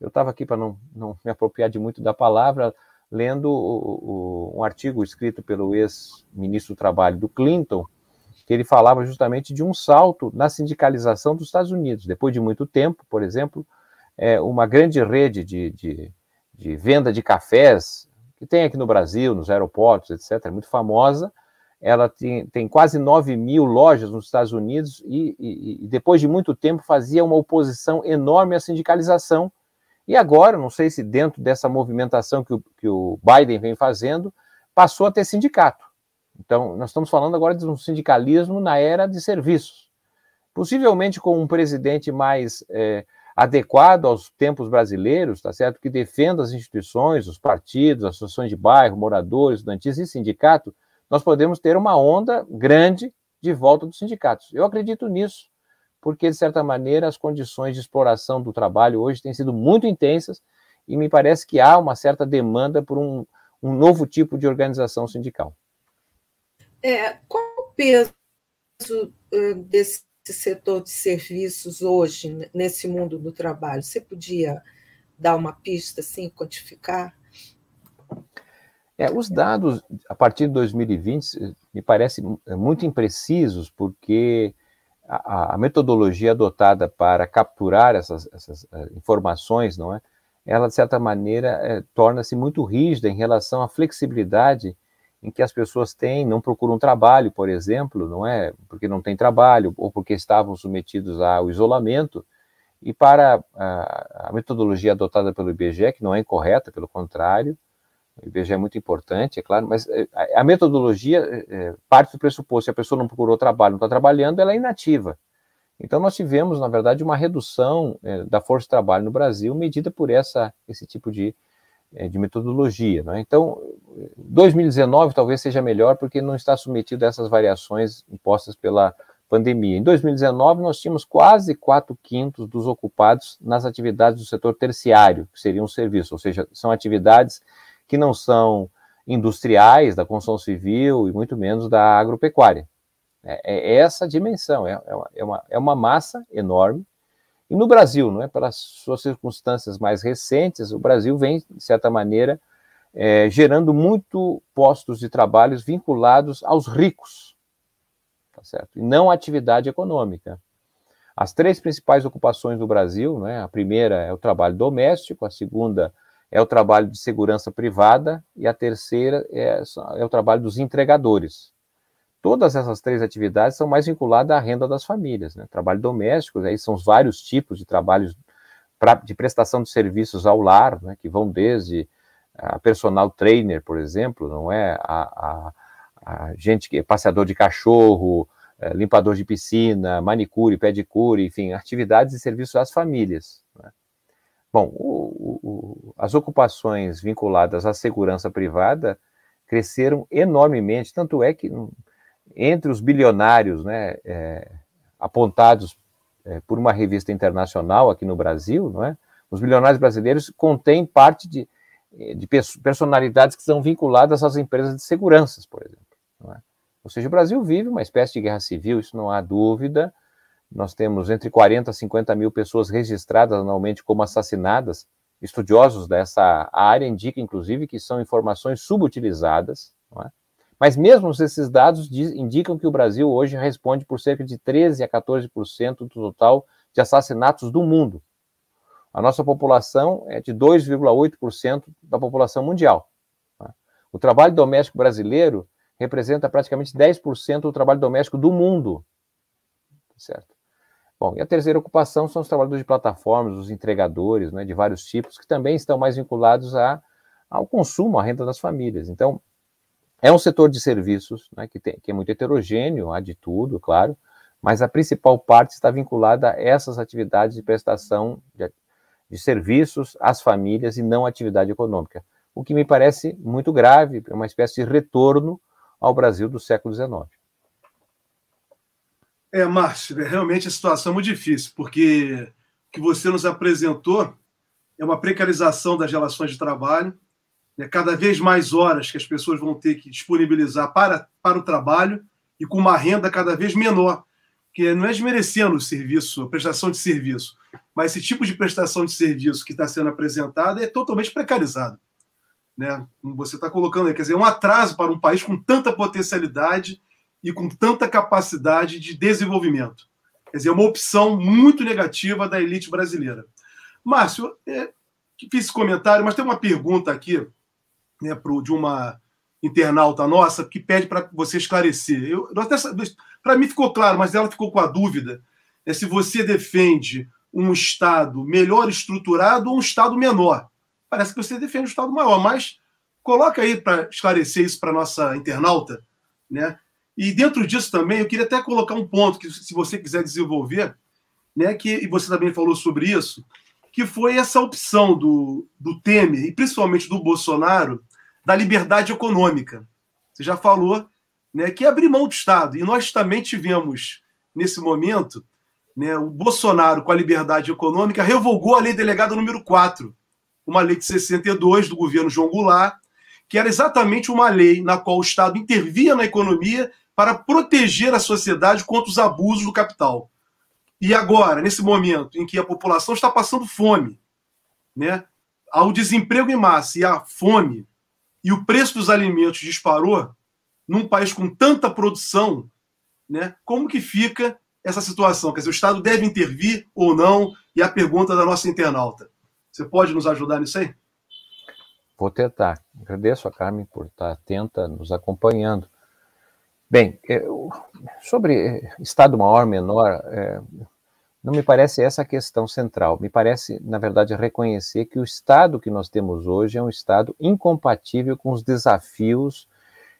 Eu estava aqui para não, não me apropriar de muito da palavra, lendo o, o, um artigo escrito pelo ex-ministro do Trabalho do Clinton, que ele falava justamente de um salto na sindicalização dos Estados Unidos. Depois de muito tempo, por exemplo, é, uma grande rede de, de, de venda de cafés, que tem aqui no Brasil, nos aeroportos, etc., é muito famosa, ela tem, tem, quase 9 mil lojas nos Estados Unidos e, e, e, depois de muito tempo, fazia uma oposição enorme à sindicalização, e agora, não sei se dentro dessa movimentação que o, que o Biden vem fazendo, passou a ter sindicato. Então, nós estamos falando agora de um sindicalismo na era de serviços. Possivelmente com um presidente mais é, adequado aos tempos brasileiros, tá certo? Que defenda as instituições, os partidos, associações de bairro, moradores, estudantes e sindicato, nós podemos ter uma onda grande de volta dos sindicatos. Eu acredito nisso porque, de certa maneira, as condições de exploração do trabalho hoje têm sido muito intensas e me parece que há uma certa demanda por um, um novo tipo de organização sindical. É, qual o peso desse setor de serviços hoje, nesse mundo do trabalho? Você podia dar uma pista, assim, quantificar? É, os dados, a partir de 2020, me parecem muito imprecisos, porque a, a, metodologia adotada para capturar essas, essas eh, informações, não é? Ela, de certa maneira, é, torna-se muito rígida em relação à flexibilidade em que as pessoas têm, não procuram trabalho, por exemplo, não é? Porque não tem trabalho ou porque estavam submetidos ao isolamento. E para a, a metodologia adotada pelo IBGE, que não é incorreta, pelo contrário, o IBGE é muito importante, é claro, mas eh, a metodologia é, parte do pressuposto, se a pessoa não procurou trabalho, não está trabalhando, ela é inativa. Então, nós tivemos, na verdade, uma redução é, da força de trabalho no Brasil medida por essa, esse tipo de, é, de metodologia. Né? Então, 2019 talvez seja melhor, porque não está submetido a essas variações impostas pela pandemia. Em 2019, nós tínhamos quase 4 quintos dos ocupados nas atividades do setor terciário, que seriam um serviços, ou seja, são atividades que não são industriais, da construção civil e muito menos da agropecuária. É, é essa dimensão, é, é, uma, é uma é massa enorme. E no Brasil, não é pelas suas circunstâncias mais recentes, o Brasil vem, de certa maneira, é, gerando muito postos de trabalho vinculados aos ricos, tá certo? E não à atividade econômica. As três principais ocupações do Brasil, é A primeira é o trabalho doméstico, a segunda é o trabalho de segurança privada e a terceira é, é o trabalho dos entregadores. Todas essas três atividades são mais vinculadas à renda das famílias, né? Trabalho doméstico, aí são os vários tipos de trabalhos pra, de prestação de serviços ao lar, né? que vão desde a ah, personal trainer, por exemplo, não é a, a, a gente que é passeador de cachorro, é, limpador de piscina, manicure, pedicure, enfim, atividades e serviços às famílias. Né? Bom, o, o, as ocupações vinculadas à segurança privada cresceram enormemente, tanto é que hum, entre os bilionários né, é, apontados é, por uma revista internacional aqui no Brasil, não é? os bilionários brasileiros contêm parte de, de personalidades que são vinculadas às empresas de seguranças, por exemplo. É? Ou seja, o Brasil vive uma espécie de guerra civil, isso não há dúvida, nós temos entre 40 a 50 mil pessoas registradas anualmente como assassinadas. Estudiosos dessa área indicam, inclusive, que são informações subutilizadas. É? Mas mesmo esses dados diz, indicam que o Brasil hoje responde por cerca de 13 a 14% do total de assassinatos do mundo. A nossa população é de 2,8% da população mundial. É? O trabalho doméstico brasileiro representa praticamente 10% do trabalho doméstico do mundo. Certo? Bom, e a terceira ocupação são os trabalhadores de plataformas, os entregadores, né, de vários tipos, que também estão mais vinculados a, ao consumo, à renda das famílias. Então, é um setor de serviços né, que, tem, que é muito heterogêneo, há de tudo, claro, mas a principal parte está vinculada a essas atividades de prestação de, de serviços às famílias e não à atividade econômica, o que me parece muito grave, é uma espécie de retorno ao Brasil do século XIX. É, Márcio, é realmente a situação é muito difícil, porque o que você nos apresentou é uma precarização das relações de trabalho, né? cada vez mais horas que as pessoas vão ter que disponibilizar para, para o trabalho e com uma renda cada vez menor, que não é desmerecendo o serviço, a prestação de serviço, mas esse tipo de prestação de serviço que está sendo apresentada é totalmente precarizado. Né? Como você está colocando aí, quer dizer, é um atraso para um país com tanta potencialidade e com tanta capacidade de desenvolvimento. Quer dizer, é uma opção muito negativa da elite brasileira. Márcio, é, fiz esse comentário, mas tem uma pergunta aqui né, pro, de uma internauta nossa que pede para você esclarecer. Para mim ficou claro, mas ela ficou com a dúvida é se você defende um Estado melhor estruturado ou um Estado menor. Parece que você defende um Estado maior, mas coloca aí para esclarecer isso para nossa internauta, né? E dentro disso também, eu queria até colocar um ponto que, se você quiser desenvolver, né, que e você também falou sobre isso, que foi essa opção do, do Temer, e principalmente do Bolsonaro, da liberdade econômica. Você já falou né, que é abrir mão do Estado. E nós também tivemos, nesse momento, né, o Bolsonaro, com a liberdade econômica, revogou a lei delegada número 4, uma lei de 62 do governo João Goulart, que era exatamente uma lei na qual o Estado intervia na economia para proteger a sociedade contra os abusos do capital. E agora, nesse momento em que a população está passando fome, né? Há o desemprego em massa e a fome, e o preço dos alimentos disparou, num país com tanta produção, né? Como que fica essa situação? Quer dizer, o Estado deve intervir ou não? E a pergunta da nossa internauta. Você pode nos ajudar nisso aí? Vou tentar. Agradeço a Carmen por estar atenta, nos acompanhando. Bem, é, sobre Estado maior, menor, é, não me parece essa a questão central. Me parece, na verdade, reconhecer que o Estado que nós temos hoje é um Estado incompatível com os desafios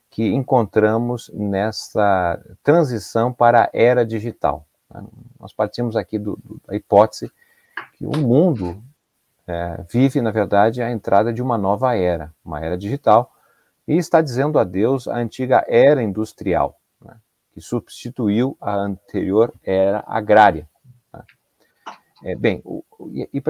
que encontramos nessa transição para a era digital. Nós partimos aqui do, da hipótese que o mundo é, vive, na verdade, a entrada de uma nova era, uma era digital, e está dizendo adeus à antiga era industrial, né, que substituiu a anterior era agrária. Né. É, bem, o, e,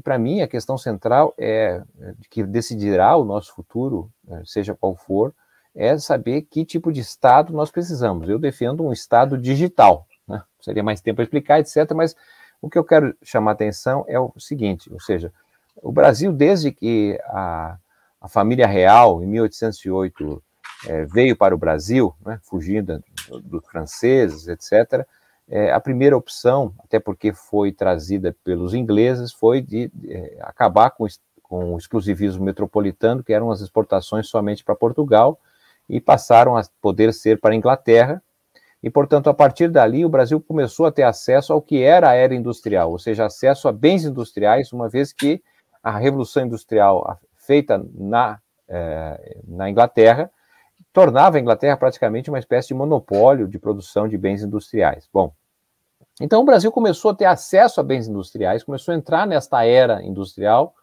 para mim a questão central é, é que decidirá o nosso futuro, né, seja qual for, é saber que tipo de Estado nós precisamos. Eu defendo um Estado digital. Né? Seria mais tempo para explicar, etc. Mas o que eu quero chamar atenção é o seguinte: ou seja, o Brasil, desde que a, a família real, em 1808, é, eh, veio para o Brasil, né, fugindo dos franceses, etc., é, eh, a primeira opção, até porque foi trazida pelos ingleses, foi de, de eh, acabar com, com o exclusivismo metropolitano, que eram as exportações somente para Portugal, e passaram a poder ser para a Inglaterra, e, portanto, a partir dali, o Brasil começou a ter acesso ao que era a era industrial, ou seja, acesso a bens industriais, uma vez que a Revolução Industrial feita na, é, na Inglaterra, tornava a Inglaterra praticamente uma espécie de monopólio de produção de bens industriais. Bom, então o Brasil começou a ter acesso a bens industriais, começou a entrar nesta era industrial,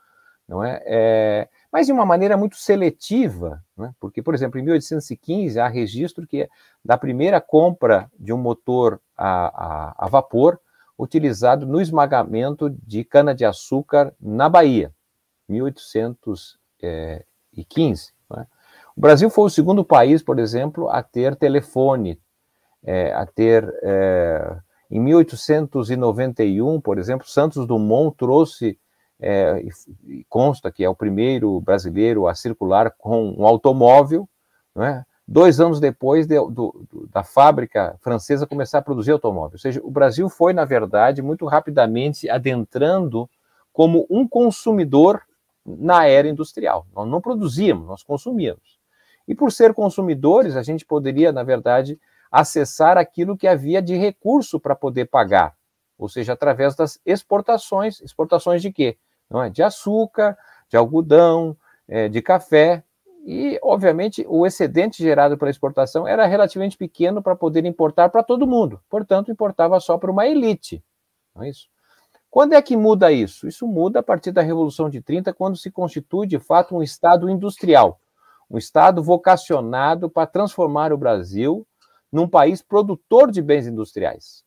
não é? é mas de uma maneira muito seletiva, né? porque, por exemplo, em 1815 há registro que da primeira compra de um motor a, a, a vapor utilizado no esmagamento de cana-de-açúcar na Bahia, 1800, é, e 15. Né? O Brasil foi o segundo país, por exemplo, a ter telefone, é, a ter. É, em 1891, por exemplo, Santos Dumont trouxe, é, e consta que é o primeiro brasileiro a circular com um automóvel, né? dois anos depois de, do, da fábrica francesa começar a produzir automóvel. Ou seja, o Brasil foi, na verdade, muito rapidamente adentrando como um consumidor na era industrial. Nós não produzíamos, nós consumíamos. E por ser consumidores, a gente poderia, na verdade, acessar aquilo que havia de recurso para poder pagar, ou seja, através das exportações. Exportações de quê? Não é? De açúcar, de algodão, é, de café. E, obviamente, o excedente gerado pela exportação era relativamente pequeno para poder importar para todo mundo. Portanto, importava só para uma elite. Não é isso? Quando é que muda isso? Isso muda a partir da Revolução de 30, quando se constitui de fato um Estado industrial, um Estado vocacionado para transformar o Brasil num país produtor de bens industriais.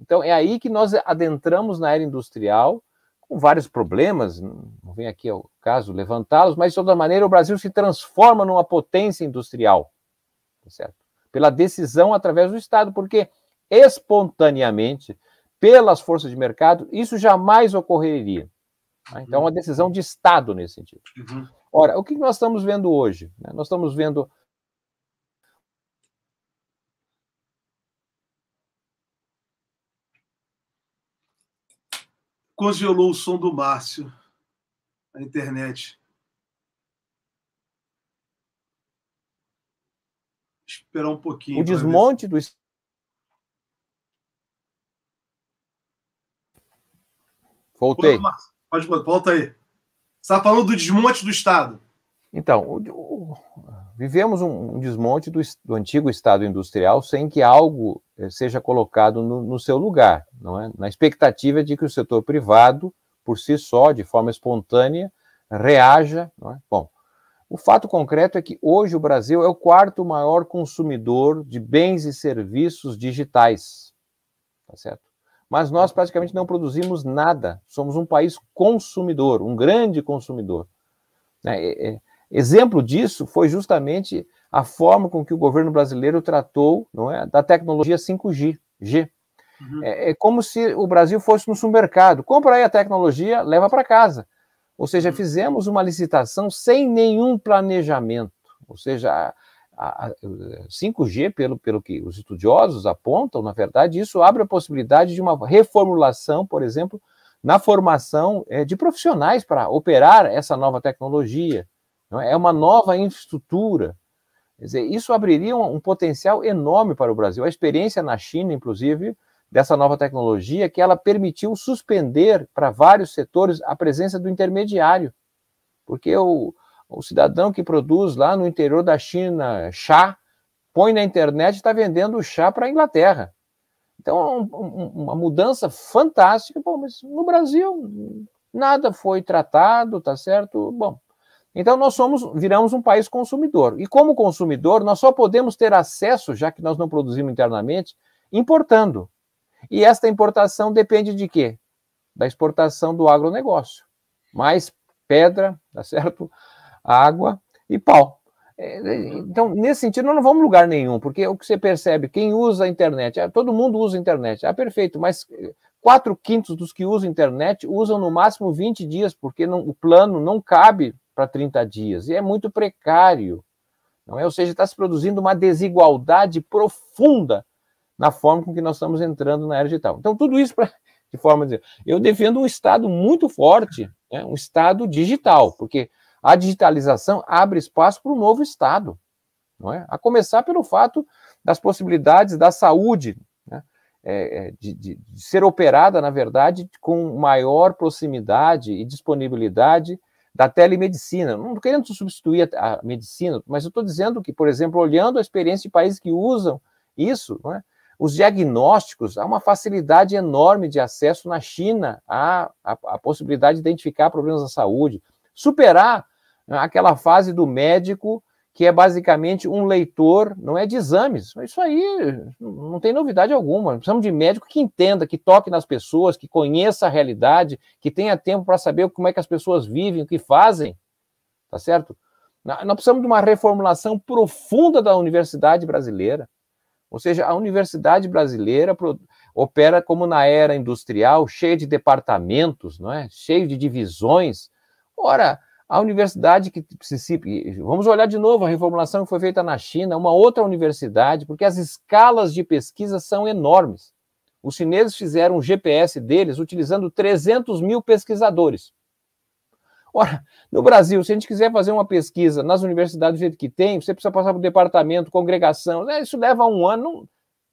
Então, é aí que nós adentramos na era industrial, com vários problemas, não vem aqui ao caso levantá-los, mas, de toda maneira, o Brasil se transforma numa potência industrial, tá certo? pela decisão através do Estado, porque espontaneamente pelas forças de mercado, isso jamais ocorreria. Tá? Então, é uma uhum. decisão de Estado nesse sentido. Uhum. Ora, o que nós estamos vendo hoje? Né? Nós estamos vendo congelou o som do Márcio a internet. Esperar um pouquinho. O desmonte do Voltei. Pode, pode, volta aí. Você está falando do desmonte do Estado. Então, o, o, vivemos um, um desmonte do, do, antigo Estado industrial sem que algo eh, seja colocado no, no seu lugar, não é? na expectativa de que o setor privado, por si só, de forma espontânea, reaja. Não é? Bom, o fato concreto é que hoje o Brasil é o quarto maior consumidor de bens e serviços digitais. Tá certo? mas nós praticamente não produzimos nada. Somos um país consumidor, um grande consumidor. Né? Exemplo disso foi justamente a forma com que o governo brasileiro tratou não é, da tecnologia 5G. G. Uhum. É, é, como se o Brasil fosse no supermercado. Compra aí a tecnologia, leva para casa. Ou seja, uhum. fizemos uma licitação sem nenhum planejamento. Ou seja, a, a 5G, pelo, pelo que os estudiosos apontam, na verdade, isso abre a possibilidade de uma reformulação, por exemplo, na formação é, de profissionais para operar essa nova tecnologia. É? é uma nova infraestrutura. Quer dizer, isso abriria um, um, potencial enorme para o Brasil. A experiência na China, inclusive, dessa nova tecnologia, que ela permitiu suspender para vários setores a presença do intermediário. Porque o, o cidadão que produz lá no interior da China chá, põe na internet e está vendendo chá para a Inglaterra. Então, é um, uma mudança fantástica. Bom, mas no Brasil nada foi tratado, tá certo? Bom, então nós somos, viramos um país consumidor. E como consumidor, nós só podemos ter acesso, já que nós não produzimos internamente, importando. E esta importação depende de quê? Da exportação do agronegócio. Mais pedra, tá certo? água e pau. É, é, então, nesse sentido, nós não vamos lugar nenhum, porque o que você percebe, quem usa a internet, é, todo mundo usa a internet, ah, perfeito, mas 4 eh, quintos dos que usam internet usam no máximo 20 dias, porque não, o plano não cabe para 30 dias, e é muito precário. Não é? Ou seja, está se produzindo uma desigualdade profunda na forma com que nós estamos entrando na era digital. Então, tudo isso, pra, de forma de dizer, eu defendo um Estado muito forte, né? um Estado digital, porque a digitalização abre espaço para um novo Estado, não é? A começar pelo fato das possibilidades da saúde né? é, é de, de, de, ser operada, na verdade, com maior proximidade e disponibilidade da telemedicina. Não querendo substituir a, a medicina, mas eu estou dizendo que, por exemplo, olhando a experiência de países que usam isso, não é? os diagnósticos, há uma facilidade enorme de acesso na China à, à, à possibilidade de identificar problemas da saúde, superar aquela fase do médico que é basicamente um leitor, não é de exames. Isso aí não tem novidade alguma. Precisamos de médico que entenda, que toque nas pessoas, que conheça a realidade, que tenha tempo para saber como é que as pessoas vivem, o que fazem. Tá certo? Nós precisamos de uma reformulação profunda da universidade brasileira. Ou seja, a universidade brasileira opera como na era industrial, cheia de departamentos, não é? cheio de divisões. Ora, a universidade que precisa. Tipo, vamos olhar de novo a reformulação que foi feita na China, uma outra universidade, porque as escalas de pesquisa são enormes. Os chineses fizeram o GPS deles utilizando 300 mil pesquisadores. Ora, no Brasil, se a gente quiser fazer uma pesquisa nas universidades do jeito que tem, você precisa passar o departamento, congregação, né, isso leva um ano, não,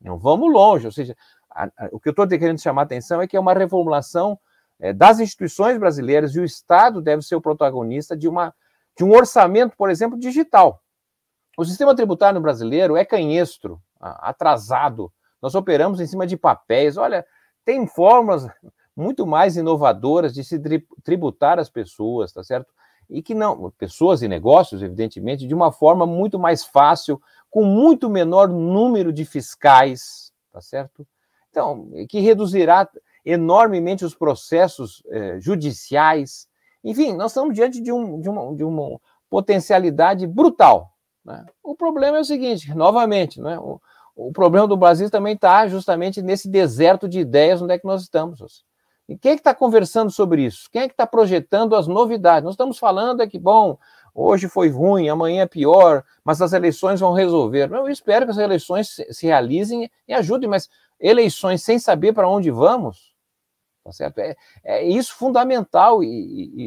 não vamos longe. Ou seja, a, a, o que eu estou querendo chamar a atenção é que é uma reformulação é, das instituições brasileiras e o Estado deve ser o protagonista de, uma, de um orçamento, por exemplo, digital. O sistema tributário brasileiro é canhestro, atrasado. Nós operamos em cima de papéis. Olha, tem formas muito mais inovadoras de se tributar as pessoas, tá certo? E que não, pessoas e negócios, evidentemente, de uma forma muito mais fácil, com muito menor número de fiscais, tá certo? Então, que reduzirá enormemente os processos eh, judiciais. Enfim, nós estamos diante de, um, de, uma, de uma, potencialidade brutal. Né? O problema é o seguinte, novamente, né? o, o problema do Brasil também está justamente nesse deserto de ideias onde é que nós estamos. E quem é que está conversando sobre isso? Quem é que está projetando as novidades? Nós estamos falando é que, bom, hoje foi ruim, amanhã é pior, mas as eleições vão resolver. Eu espero que as eleições se realizem e ajudem, mas eleições sem saber para onde vamos, Tá certo? É, é isso fundamental e,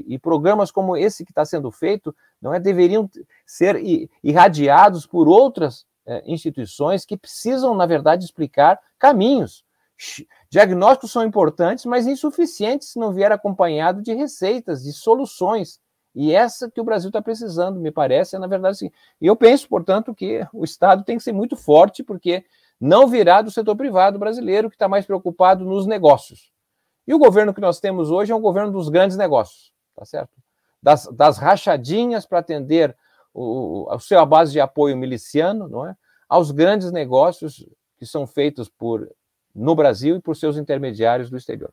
e, e programas como esse que está sendo feito não é deveriam ser irradiados por outras é, instituições que precisam, na verdade, explicar caminhos. Diagnósticos são importantes, mas insuficientes se não vier acompanhado de receitas, de soluções. E essa que o Brasil está precisando, me parece, é na verdade assim. Eu penso, portanto, que o Estado tem que ser muito forte, porque não virá do setor privado brasileiro, que está mais preocupado nos negócios. E o governo que nós temos hoje é um governo dos grandes negócios, tá certo? Das, das rachadinhas para atender o, o, a sua base de apoio miliciano, não é? Aos grandes negócios que são feitos por no Brasil e por seus intermediários do exterior.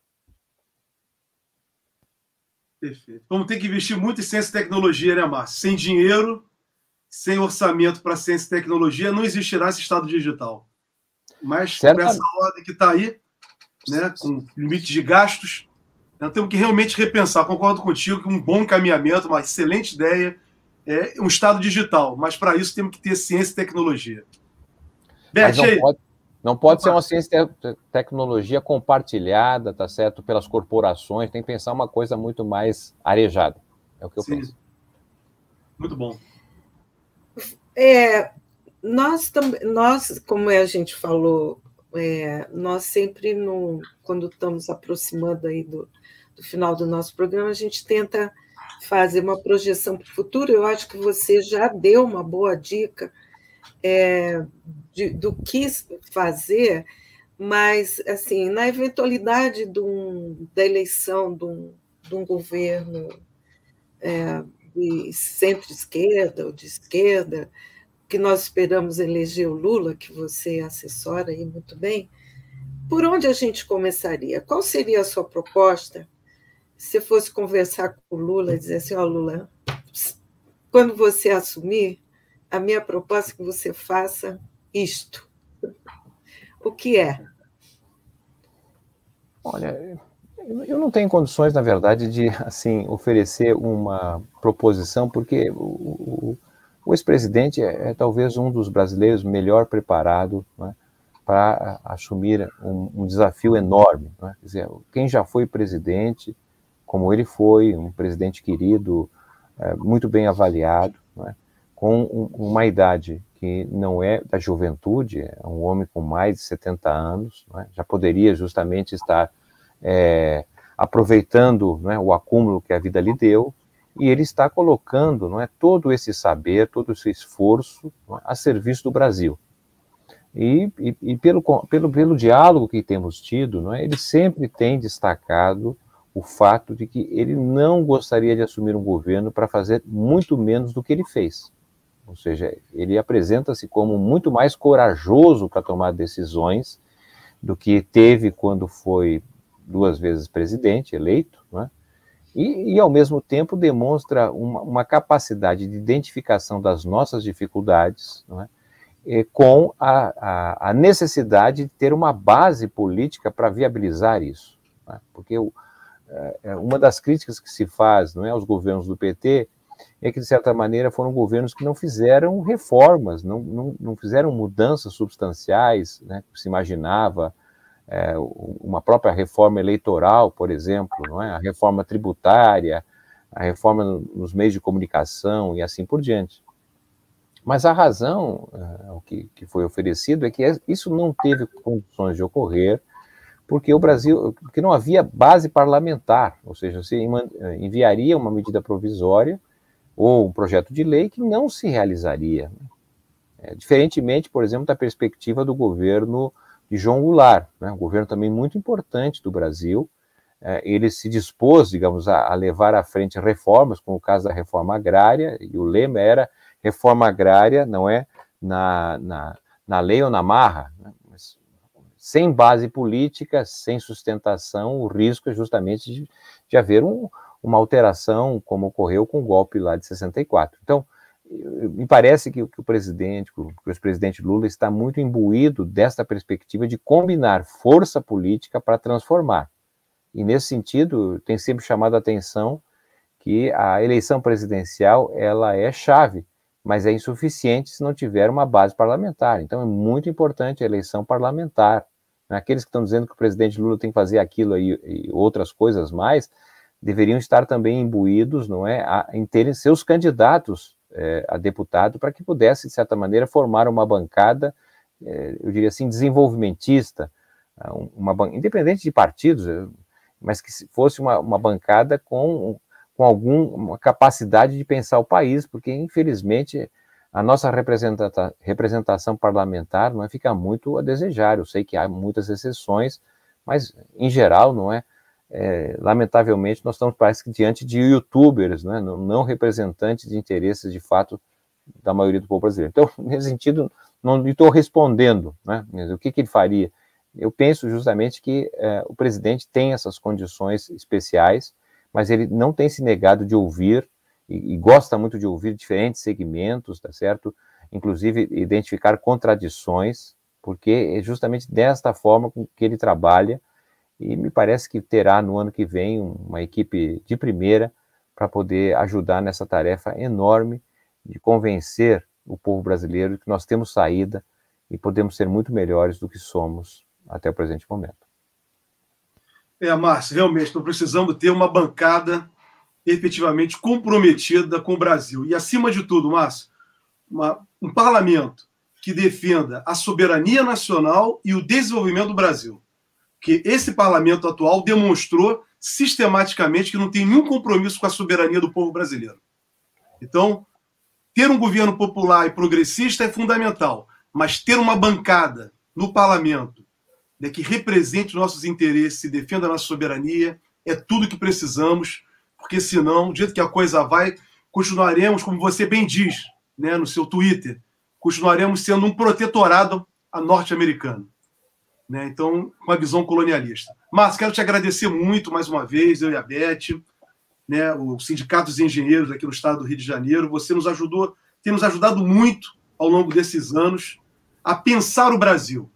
Perfeito. Vamos ter que investir muito em ciência e tecnologia, né, Márcio? Sem dinheiro, sem orçamento para ciência e tecnologia, não existirá esse Estado digital. Mas, com essa ordem que está aí, né, com limite de gastos. Né, temos que realmente repensar. Concordo contigo que um bom encaminhamento, uma excelente ideia, é um Estado digital, mas para isso temos que ter ciência e tecnologia. Beth, não pode, não pode ser uma ciência e tecnologia compartilhada, tá certo? Pelas corporações, tem que pensar uma coisa muito mais arejada. É o que eu Sim. penso. Muito bom. É, nós, nós, como a gente falou é, nós sempre, no, quando estamos aproximando aí do, do final do nosso programa, a gente tenta fazer uma projeção para o futuro. Eu acho que você já deu uma boa dica é, de, do que fazer, mas assim, na eventualidade um, da eleição de um, de um governo é, de centro-esquerda ou de esquerda, que nós esperamos eleger o Lula, que você é assessora aí muito bem, por onde a gente começaria? Qual seria a sua proposta se fosse conversar com o Lula e dizer assim, ó oh, Lula, quando você assumir, a minha proposta é que você faça isto. O que é? Olha, eu não tenho condições, na verdade, de assim oferecer uma proposição, porque o, o o ex-presidente é, é, talvez um dos brasileiros melhor preparado né, para assumir um, um, desafio enorme. Né? Quer dizer, quem já foi presidente, como ele foi, um presidente querido, é, muito bem avaliado, né, com um, uma idade que não é da juventude, é um homem com mais de 70 anos, é, já poderia justamente estar é, aproveitando é, o acúmulo que a vida lhe deu, e ele está colocando não é, todo esse saber, todo esse esforço é, a serviço do Brasil. E, e, e, pelo, pelo, pelo diálogo que temos tido, não é, ele sempre tem destacado o fato de que ele não gostaria de assumir um governo para fazer muito menos do que ele fez. Ou seja, ele apresenta-se como muito mais corajoso para tomar decisões do que teve quando foi duas vezes presidente eleito, não é? E, e, ao mesmo tempo, demonstra uma, uma, capacidade de identificação das nossas dificuldades, não é? E com a, a, a, necessidade de ter uma base política para viabilizar isso. É? Porque o, é, é, uma das críticas que se faz não é, aos governos do PT é que, de certa maneira, foram governos que não fizeram reformas, não, não, não fizeram mudanças substanciais né, que se imaginava é, uma própria reforma eleitoral, por exemplo, não é? a reforma tributária, a reforma nos meios de comunicação e assim por diante. Mas a razão é, o que, que foi oferecido é que é, isso não teve condições de ocorrer porque o Brasil, que não havia base parlamentar, ou seja, você enviaria uma medida provisória ou um projeto de lei que não se realizaria. É, diferentemente, por exemplo, da perspectiva do governo de João Goulart, né, um governo também muito importante do Brasil. É, ele se dispôs, digamos, a, a, levar à frente reformas, como o caso da reforma agrária, e o lema era reforma agrária, não é na, na, na lei ou na marra. Né, sem base política, sem sustentação, o risco é justamente de, de haver um, uma alteração, como ocorreu com o golpe lá de 64. Então, me parece que, que o presidente, que o ex-presidente Lula está muito imbuído desta perspectiva de combinar força política para transformar. E nesse sentido, tem sempre chamado a atenção que a eleição presidencial ela é chave, mas é insuficiente se não tiver uma base parlamentar. Então é muito importante a eleição parlamentar. Né? Aqueles que estão dizendo que o presidente Lula tem que fazer aquilo aí e outras coisas mais, deveriam estar também imbuídos, não é, a, em terem seus candidatos é, a deputado para que pudesse, de certa maneira, formar uma bancada, é, eu diria assim, desenvolvimentista, ah, uma, independente de partidos, eh, mas que fosse uma, uma bancada com, com alguma capacidade de pensar o país, porque, infelizmente, a nossa representata, representação parlamentar não é, fica muito a desejar. Eu sei que há muitas exceções, mas, em geral, não é? é, lamentavelmente, nós estamos, parece que, diante de youtubers, né, não representantes de interesses, de fato, da maioria do povo brasileiro. Então, [LAUGHS] nesse sentido, não estou respondendo né, o que, que, ele faria. Eu penso justamente que é, o presidente tem essas condições especiais, mas ele não tem se negado de ouvir e, e gosta muito de ouvir diferentes segmentos, tá certo? Inclusive, identificar contradições, porque é justamente desta forma com que ele trabalha e me parece que terá no ano que vem uma equipe de primeira para poder ajudar nessa tarefa enorme de convencer o povo brasileiro que nós temos saída e podemos ser muito melhores do que somos até o presente momento. É, Márcio, realmente, nós precisamos ter uma bancada efetivamente comprometida com o Brasil. E, acima de tudo, Márcio, uma, um parlamento que defenda a soberania nacional e o desenvolvimento do Brasil que esse parlamento atual demonstrou sistematicamente que não tem nenhum compromisso com a soberania do povo brasileiro. Então, ter um governo popular e progressista é fundamental, mas ter uma bancada no parlamento né, que represente nossos interesses e defenda a nossa soberania é tudo que precisamos, porque senão, do jeito que a coisa vai, continuaremos, como você bem diz né, no seu Twitter, continuaremos sendo um protetorado norte-americano. Né? Então, uma visão colonialista. Mas quero te agradecer muito mais uma vez, eu e a Beth, né, o Sindicato dos Engenheiros aqui no estado do Rio de Janeiro. Você nos ajudou, tem nos ajudado muito ao longo desses anos a pensar o Brasil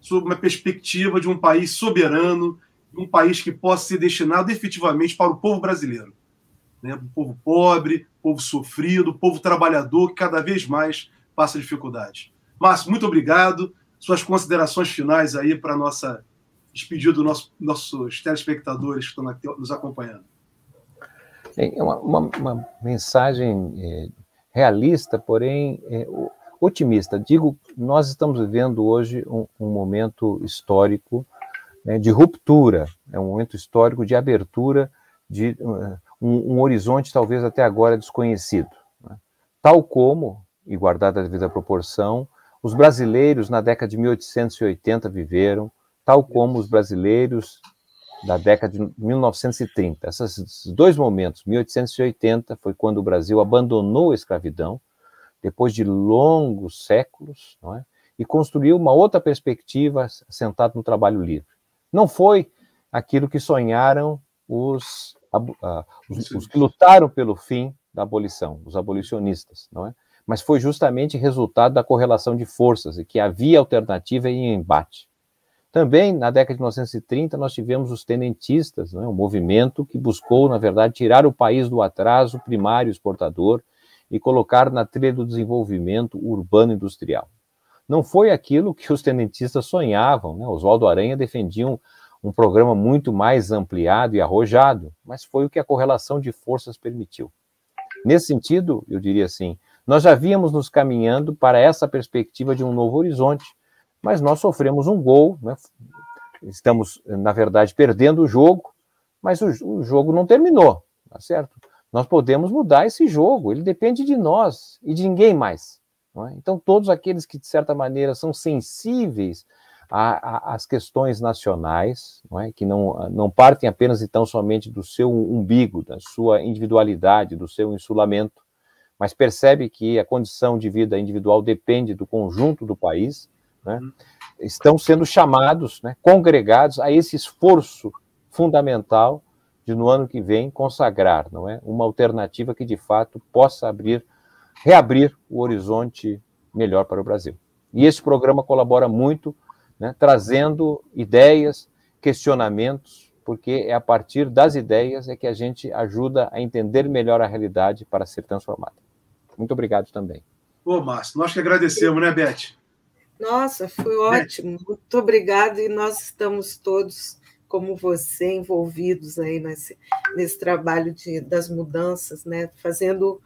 sob uma perspectiva de um país soberano, um país que possa ser destinado efetivamente para o povo brasileiro. Né? O povo pobre, o povo sofrido, o povo trabalhador que cada vez mais passa dificuldade. Márcio, muito obrigado suas considerações finais aí para nossa despedida do nosso, nossos telespectadores que estão aqui, nos acompanhando. É uma, uma, uma mensagem é, realista, porém é, otimista. Digo, nós estamos vivendo hoje um, um momento histórico né, de ruptura, é um momento histórico de abertura de uh, um, um horizonte talvez até agora desconhecido. Né? Tal como, e guardada a devida proporção, os brasileiros na década de 1880 viveram, tal como os brasileiros da década de 1930. Esses dois momentos, 1880 foi quando o Brasil abandonou a escravidão, depois de longos séculos, é? e construiu uma outra perspectiva sentado no trabalho livre. Não foi aquilo que sonharam os, uh, os, os que lutaram pelo fim da abolição, os abolicionistas, não é? mas foi justamente resultado da correlação de forças e que havia alternativa em embate. Também, na década de 1930, nós tivemos os tenentistas, né, um movimento que buscou, na verdade, tirar o país do atraso primário exportador e colocar na trilha do desenvolvimento urbano industrial. Não foi aquilo que os tenentistas sonhavam, né? Oswaldo Aranha defendia um, um programa muito mais ampliado e arrojado, mas foi o que a correlação de forças permitiu. Nesse sentido, eu diria assim, nós já víamos nos caminhando para essa perspectiva de um novo horizonte, mas nós sofremos um gol, né? estamos, na verdade, perdendo o jogo, mas o, o jogo não terminou, tá certo? Nós podemos mudar esse jogo, ele depende de nós e de ninguém mais. É? Então, todos aqueles que, de certa maneira, são sensíveis às questões nacionais, não é? que não, não partem apenas e tão somente do seu umbigo, da sua individualidade, do seu insulamento, mas percebe que a condição de vida individual depende do conjunto do país, né, uhum. estão sendo chamados, né, congregados a esse esforço fundamental de no ano que vem consagrar, não é, uma alternativa que de fato possa abrir, reabrir o horizonte melhor para o Brasil. E esse programa colabora muito, né, trazendo ideias, questionamentos, porque é a partir das ideias é que a gente ajuda a entender melhor a realidade para ser transformada. Muito obrigado também. Ô, Márcio, nós que agradecemos, né, Beth? Nossa, foi ótimo. Beth. Muito obrigado. E nós estamos todos, como você, envolvidos aí nesse, nesse trabalho de, das mudanças, né? Fazendo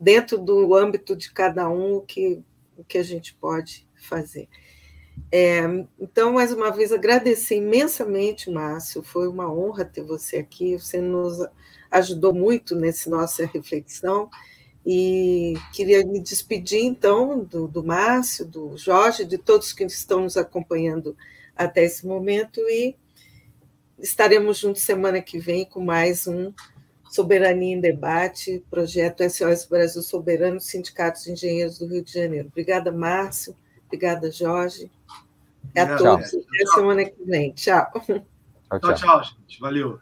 dentro do âmbito de cada um o que, o que a gente pode fazer. É, então, mais uma vez, agradecer imensamente, Márcio. Foi uma honra ter você aqui. Você nos ajudou muito nessa nossa reflexão. E queria me despedir, então, do, do Márcio, do Jorge, de todos que estão nos acompanhando até esse momento e estaremos juntos semana que vem com mais um Soberania em Debate, projeto SOS Brasil Soberano, Sindicatos de Engenheiros do Rio de Janeiro. Obrigada, Márcio. Obrigada, Jorge. É a todos. Até semana que vem. Tchau, tchau, tchau gente. Valeu.